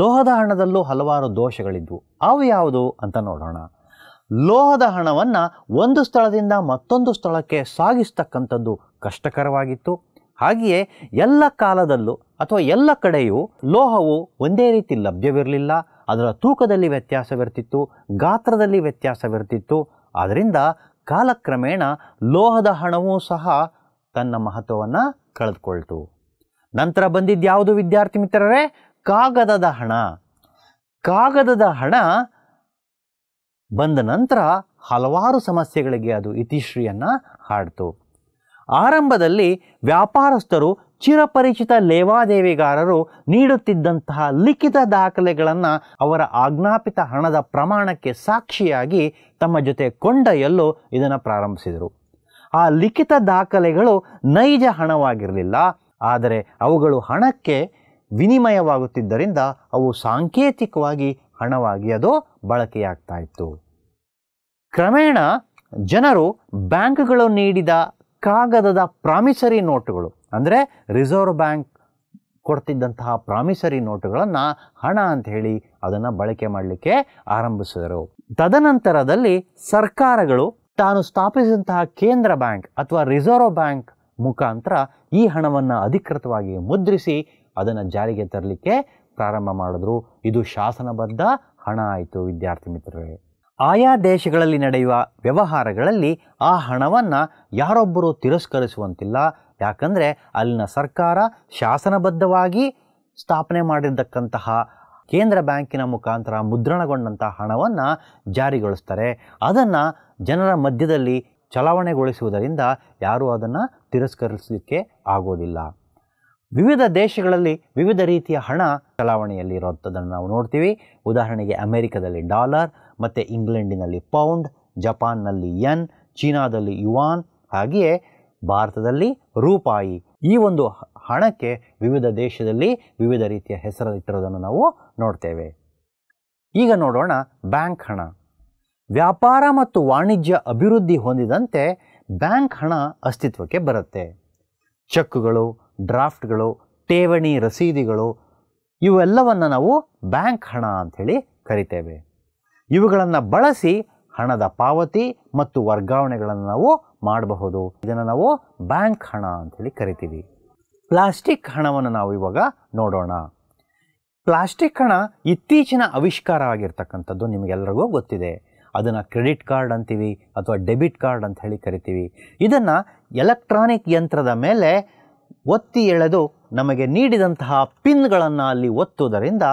ಲೋಹದ ಹಣದಲ್ಲೂ ಹಲವಾರು ದೋಷಗಳಿದ್ವು ಅವು ಯಾವುದು ಅಂತ ನೋಡೋಣ ಲೋಹದ ಹಣವನ್ನು ಒಂದು ಸ್ಥಳದಿಂದ ಮತ್ತೊಂದು ಸ್ಥಳಕ್ಕೆ ಸಾಗಿಸ್ತಕ್ಕಂಥದ್ದು ಕಷ್ಟಕರವಾಗಿತ್ತು ಹಾಗೆಯೇ ಎಲ್ಲ ಕಾಲದಲ್ಲೂ ಅಥವಾ ಎಲ್ಲ ಕಡೆಯೂ ಲೋಹವು ಒಂದೇ ರೀತಿ ಲಭ್ಯವಿರಲಿಲ್ಲ ಅದರ ತೂಕದಲ್ಲಿ ವ್ಯತ್ಯಾಸವಿರ್ತಿತ್ತು ಗಾತ್ರದಲ್ಲಿ ವ್ಯತ್ಯಾಸವಿರ್ತಿತ್ತು ಆದ್ದರಿಂದ ಕಾಲಕ್ರಮೇಣ ಲೋಹದ ಹಣವೂ ಸಹ ತನ್ನ ಮಹತ್ವವನ್ನು ಕಳೆದುಕೊಳ್ತು ನಂತರ ಯಾವುದು ವಿದ್ಯಾರ್ಥಿ ಮಿತ್ರರೇ ಕಾಗದದ ಹಣ ಕಾಗದದ ಹಣ ಬಂದ ನಂತರ ಹಲವಾರು ಸಮಸ್ಯೆಗಳಿಗೆ ಅದು ಇತಿಶ್ರೀಯನ್ನು ಹಾಡ್ತು ಆರಂಭದಲ್ಲಿ ವ್ಯಾಪಾರಸ್ಥರು ಚಿರಪರಿಚಿತ ಲೇವಾದೇವಿಗಾರರು ನೀಡುತ್ತಿದ್ದಂತಹ ಲಿಖಿತ ದಾಖಲೆಗಳನ್ನು ಅವರ ಆಜ್ಞಾಪಿತ ಹಣದ ಪ್ರಮಾಣಕ್ಕೆ ಸಾಕ್ಷಿಯಾಗಿ ತಮ್ಮ ಜೊತೆ ಕೊಂಡೊಯ್ಯಲು ಇದನ್ನು ಪ್ರಾರಂಭಿಸಿದರು ಆ ಲಿಖಿತ ದಾಖಲೆಗಳು ನೈಜ ಹಣವಾಗಿರಲಿಲ್ಲ ಆದರೆ ಅವುಗಳು ಹಣಕ್ಕೆ ವಿನಿಮಯವಾಗುತ್ತಿದ್ದರಿಂದ ಅವು ಸಾಂಕೇತಿಕವಾಗಿ ಹಣವಾಗಿ ಅದು ಬಳಕೆಯಾಗ್ತಾ ಇತ್ತು ಕ್ರಮೇಣ ಜನರು ಬ್ಯಾಂಕ್ಗಳು ನೀಡಿದ ಕಾಗದದ ಪ್ರಾಮಿಸರಿ ನೋಟುಗಳು ಅಂದರೆ ರಿಸರ್ವ್ ಬ್ಯಾಂಕ್ ಕೊಡ್ತಿದ್ದಂತಹ ಪ್ರಾಮಿಸರಿ ನೋಟುಗಳನ್ನು ಹಣ ಅಂತ ಹೇಳಿ ಅದನ್ನು ಬಳಕೆ ಮಾಡಲಿಕ್ಕೆ ಆರಂಭಿಸಿದರು ತದನಂತರದಲ್ಲಿ ಸರ್ಕಾರಗಳು ತಾನು ಸ್ಥಾಪಿಸಿದಂತಹ ಕೇಂದ್ರ ಬ್ಯಾಂಕ್ ಅಥವಾ ರಿಸರ್ವ್ ಬ್ಯಾಂಕ್ ಮುಖಾಂತರ ಈ ಹಣವನ್ನು ಅಧಿಕೃತವಾಗಿ ಮುದ್ರಿಸಿ ಅದನ್ನು ಜಾರಿಗೆ ತರಲಿಕ್ಕೆ ಪ್ರಾರಂಭ ಮಾಡಿದ್ರು ಇದು ಶಾಸನಬದ್ಧ ಹಣ ಆಯಿತು ವಿದ್ಯಾರ್ಥಿ ಮಿತ್ರರೇ ಆಯಾ ದೇಶಗಳಲ್ಲಿ ನಡೆಯುವ ವ್ಯವಹಾರಗಳಲ್ಲಿ ಆ ಹಣವನ್ನು ಯಾರೊಬ್ಬರು ತಿರಸ್ಕರಿಸುವಂತಿಲ್ಲ ಯಾಕಂದರೆ ಅಲ್ಲಿನ ಸರ್ಕಾರ ಶಾಸನಬದ್ಧವಾಗಿ ಸ್ಥಾಪನೆ ಮಾಡಿರತಕ್ಕಂತಹ ಕೇಂದ್ರ ಬ್ಯಾಂಕಿನ ಮುಖಾಂತರ ಮುದ್ರಣಗೊಂಡಂಥ ಹಣವನ್ನು ಜಾರಿಗೊಳಿಸ್ತಾರೆ ಅದನ್ನು ಜನರ ಮಧ್ಯದಲ್ಲಿ ಚಲಾವಣೆಗೊಳಿಸುವುದರಿಂದ ಯಾರೂ ಅದನ್ನು ತಿರಸ್ಕರಿಸಲಿಕ್ಕೆ ಆಗೋದಿಲ್ಲ ವಿವಿಧ ದೇಶಗಳಲ್ಲಿ ವಿವಿಧ ರೀತಿಯ ಹಣ ಚಲಾವಣೆಯಲ್ಲಿರುವಂಥದ್ದನ್ನು ನಾವು ನೋಡ್ತೀವಿ ಉದಾಹರಣೆಗೆ ಅಮೇರಿಕದಲ್ಲಿ ಡಾಲರ್ ಮತ್ತು ಇಂಗ್ಲೆಂಡಿನಲ್ಲಿ ಪೌಂಡ್ ಜಪಾನ್ನಲ್ಲಿ ಎನ್ ಚೀನಾದಲ್ಲಿ ಯುವಾನ್ ಹಾಗೆಯೇ ಭಾರತದಲ್ಲಿ ರೂಪಾಯಿ ಈ ಒಂದು ಹಣಕ್ಕೆ ವಿವಿಧ ದೇಶದಲ್ಲಿ ವಿವಿಧ ರೀತಿಯ ಹೆಸರು ಇಟ್ಟಿರೋದನ್ನು ನಾವು ನೋಡ್ತೇವೆ ಈಗ ನೋಡೋಣ ಬ್ಯಾಂಕ್ ಹಣ ವ್ಯಾಪಾರ ಮತ್ತು ವಾಣಿಜ್ಯ ಅಭಿವೃದ್ಧಿ ಹೊಂದಿದಂತೆ ಬ್ಯಾಂಕ್ ಹಣ ಅಸ್ತಿತ್ವಕ್ಕೆ ಬರುತ್ತೆ ಚೆಕ್ಗಳು ಡ್ರಾಫ್ಟ್ಗಳು ಠೇವಣಿ ರಸೀದಿಗಳು ಇವೆಲ್ಲವನ್ನು ನಾವು ಬ್ಯಾಂಕ್ ಹಣ ಅಂಥೇಳಿ ಕರಿತೇವೆ ಇವುಗಳನ್ನು ಬಳಸಿ ಹಣದ ಪಾವತಿ ಮತ್ತು ವರ್ಗಾವಣೆಗಳನ್ನು ನಾವು ಮಾಡಬಹುದು ಇದನ್ನು ನಾವು ಬ್ಯಾಂಕ್ ಹಣ ಅಂಥೇಳಿ ಕರಿತೀವಿ ಪ್ಲಾಸ್ಟಿಕ್ ಹಣವನ್ನು ನಾವು ಇವಾಗ ನೋಡೋಣ ಪ್ಲಾಸ್ಟಿಕ್ ಹಣ ಇತ್ತೀಚಿನ ಆವಿಷ್ಕಾರ ಆಗಿರ್ತಕ್ಕಂಥದ್ದು ನಿಮಗೆಲ್ಲರಿಗೂ ಗೊತ್ತಿದೆ ಅದನ್ನು ಕ್ರೆಡಿಟ್ ಕಾರ್ಡ್ ಅಂತೀವಿ ಅಥವಾ ಡೆಬಿಟ್ ಕಾರ್ಡ್ ಅಂತ ಹೇಳಿ ಕರಿತೀವಿ ಇದನ್ನು ಎಲೆಕ್ಟ್ರಾನಿಕ್ ಯಂತ್ರದ ಮೇಲೆ ಒತ್ತಿ ಎಳೆದು ನಮಗೆ ನೀಡಿದಂತಹ ಪಿನ್ಗಳನ್ನು ಅಲ್ಲಿ ಒತ್ತುವುದರಿಂದ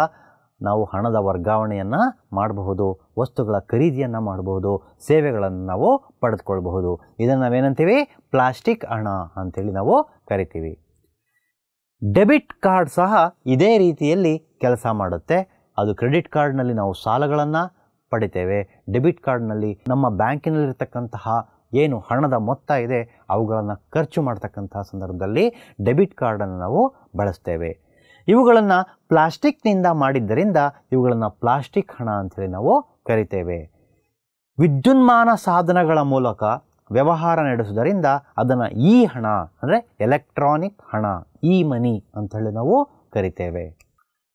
ನಾವು ಹಣದ ವರ್ಗಾವಣೆಯನ್ನು ಮಾಡಬಹುದು ವಸ್ತುಗಳ ಖರೀದಿಯನ್ನು ಮಾಡಬಹುದು ಸೇವೆಗಳನ್ನು ನಾವು ಪಡೆದುಕೊಳ್ಬಹುದು ಇದನ್ನು ನಾವೇನಂತೀವಿ ಪ್ಲಾಸ್ಟಿಕ್ ಹಣ ಅಂಥೇಳಿ ನಾವು ಕರಿತೀವಿ ಡೆಬಿಟ್ ಕಾರ್ಡ್ ಸಹ ಇದೇ ರೀತಿಯಲ್ಲಿ ಕೆಲಸ ಮಾಡುತ್ತೆ ಅದು ಕ್ರೆಡಿಟ್ ಕಾರ್ಡ್ನಲ್ಲಿ ನಾವು ಸಾಲಗಳನ್ನು ಪಡಿತೇವೆ ಡೆಬಿಟ್ ಕಾರ್ಡ್ನಲ್ಲಿ ನಮ್ಮ ಬ್ಯಾಂಕಿನಲ್ಲಿರ್ತಕ್ಕಂತಹ ಏನು ಹಣದ ಮೊತ್ತ ಇದೆ ಅವುಗಳನ್ನು ಖರ್ಚು ಮಾಡ್ತಕ್ಕಂಥ ಸಂದರ್ಭದಲ್ಲಿ ಡೆಬಿಟ್ ಕಾರ್ಡನ್ನು ನಾವು ಬಳಸ್ತೇವೆ ಇವುಗಳನ್ನು ಪ್ಲಾಸ್ಟಿಕ್ನಿಂದ ಮಾಡಿದ್ದರಿಂದ ಇವುಗಳನ್ನು ಪ್ಲಾಸ್ಟಿಕ್ ಹಣ ಅಂಥೇಳಿ ನಾವು ಕರಿತೇವೆ ವಿದ್ಯುನ್ಮಾನ ಸಾಧನಗಳ ಮೂಲಕ ವ್ಯವಹಾರ ನಡೆಸುವುದರಿಂದ ಅದನ್ನು ಇ ಹಣ ಅಂದರೆ ಎಲೆಕ್ಟ್ರಾನಿಕ್ ಹಣ ಇ ಮನಿ ಅಂಥೇಳಿ ನಾವು ಕರಿತೇವೆ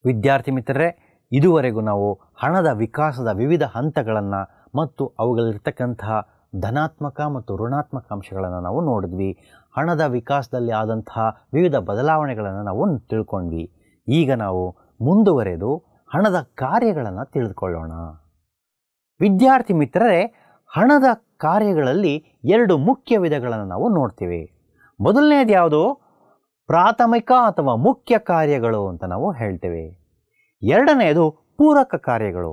ವಿದ್ಯಾರ್ಥಿ ಮಿತ್ರರೇ ಇದುವರೆಗೂ ನಾವು ಹಣದ ವಿಕಾಸದ ವಿವಿಧ ಹಂತಗಳನ್ನು ಮತ್ತು ಅವುಗಳಲ್ಲಿರ್ತಕ್ಕಂತಹ ಧನಾತ್ಮಕ ಮತ್ತು ಋಣಾತ್ಮಕ ಅಂಶಗಳನ್ನು ನಾವು ನೋಡಿದ್ವಿ ಹಣದ ವಿಕಾಸದಲ್ಲಿ ಆದಂತಹ ವಿವಿಧ ಬದಲಾವಣೆಗಳನ್ನು ನಾವು ತಿಳ್ಕೊಂಡ್ವಿ ಈಗ ನಾವು ಮುಂದುವರೆದು ಹಣದ ಕಾರ್ಯಗಳನ್ನು ತಿಳಿದುಕೊಳ್ಳೋಣ ವಿದ್ಯಾರ್ಥಿ ಮಿತ್ರರೇ ಹಣದ ಕಾರ್ಯಗಳಲ್ಲಿ ಎರಡು ಮುಖ್ಯ ವಿಧಗಳನ್ನು ನಾವು ನೋಡ್ತೀವಿ ಮೊದಲನೇದು ಯಾವುದು ಪ್ರಾಥಮಿಕ ಅಥವಾ ಮುಖ್ಯ ಕಾರ್ಯಗಳು ಅಂತ ನಾವು ಹೇಳ್ತೇವೆ ಎರಡನೆಯದು ಪೂರಕ ಕಾರ್ಯಗಳು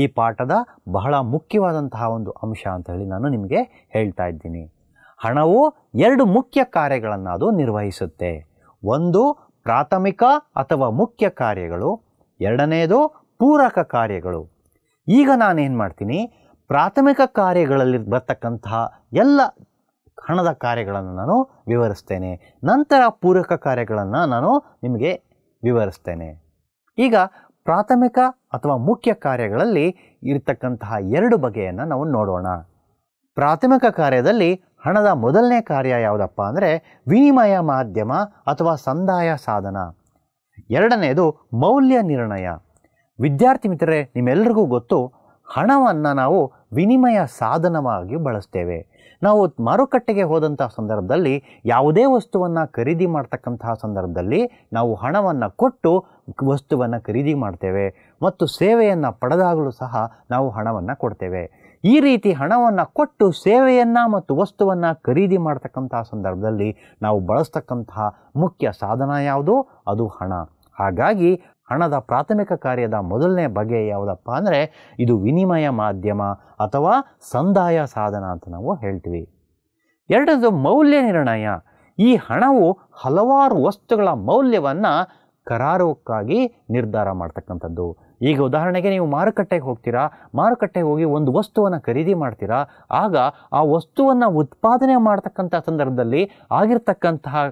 ಈ ಪಾಠದ ಬಹಳ ಮುಖ್ಯವಾದಂತಹ ಒಂದು ಅಂಶ ಅಂತ ಹೇಳಿ ನಾನು ನಿಮಗೆ ಹೇಳ್ತಾ ಇದ್ದೀನಿ ಹಣವು ಎರಡು ಮುಖ್ಯ ಕಾರ್ಯಗಳನ್ನು ಅದು ನಿರ್ವಹಿಸುತ್ತೆ ಒಂದು ಪ್ರಾಥಮಿಕ ಅಥವಾ ಮುಖ್ಯ ಕಾರ್ಯಗಳು ಎರಡನೆಯದು ಪೂರಕ ಕಾರ್ಯಗಳು ಈಗ ನಾನೇನು ಮಾಡ್ತೀನಿ ಪ್ರಾಥಮಿಕ ಕಾರ್ಯಗಳಲ್ಲಿ ಬರ್ತಕ್ಕಂತಹ ಎಲ್ಲ ಹಣದ ಕಾರ್ಯಗಳನ್ನು ನಾನು ವಿವರಿಸ್ತೇನೆ ನಂತರ ಪೂರಕ ಕಾರ್ಯಗಳನ್ನು ನಾನು ನಿಮಗೆ ವಿವರಿಸ್ತೇನೆ ಈಗ ಪ್ರಾಥಮಿಕ ಅಥವಾ ಮುಖ್ಯ ಕಾರ್ಯಗಳಲ್ಲಿ ಇರತಕ್ಕಂತಹ ಎರಡು ಬಗೆಯನ್ನು ನಾವು ನೋಡೋಣ ಪ್ರಾಥಮಿಕ ಕಾರ್ಯದಲ್ಲಿ ಹಣದ ಮೊದಲನೇ ಕಾರ್ಯ ಯಾವುದಪ್ಪ ಅಂದರೆ ವಿನಿಮಯ ಮಾಧ್ಯಮ ಅಥವಾ ಸಂದಾಯ ಸಾಧನ ಎರಡನೆಯದು ಮೌಲ್ಯ ನಿರ್ಣಯ ವಿದ್ಯಾರ್ಥಿ ಮಿತ್ರರೇ ನಿಮ್ಮೆಲ್ಲರಿಗೂ ಗೊತ್ತು ಹಣವನ್ನು ನಾವು ವಿನಿಮಯ ಸಾಧನವಾಗಿ ಬಳಸ್ತೇವೆ ನಾವು ಮಾರುಕಟ್ಟೆಗೆ ಹೋದಂಥ ಸಂದರ್ಭದಲ್ಲಿ ಯಾವುದೇ ವಸ್ತುವನ್ನು ಖರೀದಿ ಮಾಡ್ತಕ್ಕಂತಹ ಸಂದರ್ಭದಲ್ಲಿ ನಾವು ಹಣವನ್ನು ಕೊಟ್ಟು ವಸ್ತುವನ್ನು ಖರೀದಿ ಮಾಡ್ತೇವೆ ಮತ್ತು ಸೇವೆಯನ್ನು ಪಡೆದಾಗಲೂ ಸಹ ನಾವು ಹಣವನ್ನು ಕೊಡ್ತೇವೆ ಈ ರೀತಿ ಹಣವನ್ನು ಕೊಟ್ಟು ಸೇವೆಯನ್ನು ಮತ್ತು ವಸ್ತುವನ್ನು ಖರೀದಿ ಮಾಡ್ತಕ್ಕಂತಹ ಸಂದರ್ಭದಲ್ಲಿ ನಾವು ಬಳಸ್ತಕ್ಕಂತಹ ಮುಖ್ಯ ಸಾಧನ ಯಾವುದು ಅದು ಹಣ ಹಾಗಾಗಿ ಹಣದ ಪ್ರಾಥಮಿಕ ಕಾರ್ಯದ ಮೊದಲನೇ ಬಗೆ ಯಾವುದಪ್ಪ ಅಂದರೆ ಇದು ವಿನಿಮಯ ಮಾಧ್ಯಮ ಅಥವಾ ಸಂದಾಯ ಸಾಧನ ಅಂತ ನಾವು ಹೇಳ್ತೀವಿ ಎರಡನೇದು ಮೌಲ್ಯ ನಿರ್ಣಯ ಈ ಹಣವು ಹಲವಾರು ವಸ್ತುಗಳ ಮೌಲ್ಯವನ್ನು ಕರಾರುಕ್ಕಾಗಿ ನಿರ್ಧಾರ ಮಾಡ್ತಕ್ಕಂಥದ್ದು ಈಗ ಉದಾಹರಣೆಗೆ ನೀವು ಮಾರುಕಟ್ಟೆಗೆ ಹೋಗ್ತೀರಾ ಮಾರುಕಟ್ಟೆಗೆ ಹೋಗಿ ಒಂದು ವಸ್ತುವನ್ನು ಖರೀದಿ ಮಾಡ್ತೀರಾ ಆಗ ಆ ವಸ್ತುವನ್ನು ಉತ್ಪಾದನೆ ಮಾಡ್ತಕ್ಕಂಥ ಸಂದರ್ಭದಲ್ಲಿ ಆಗಿರ್ತಕ್ಕಂತಹ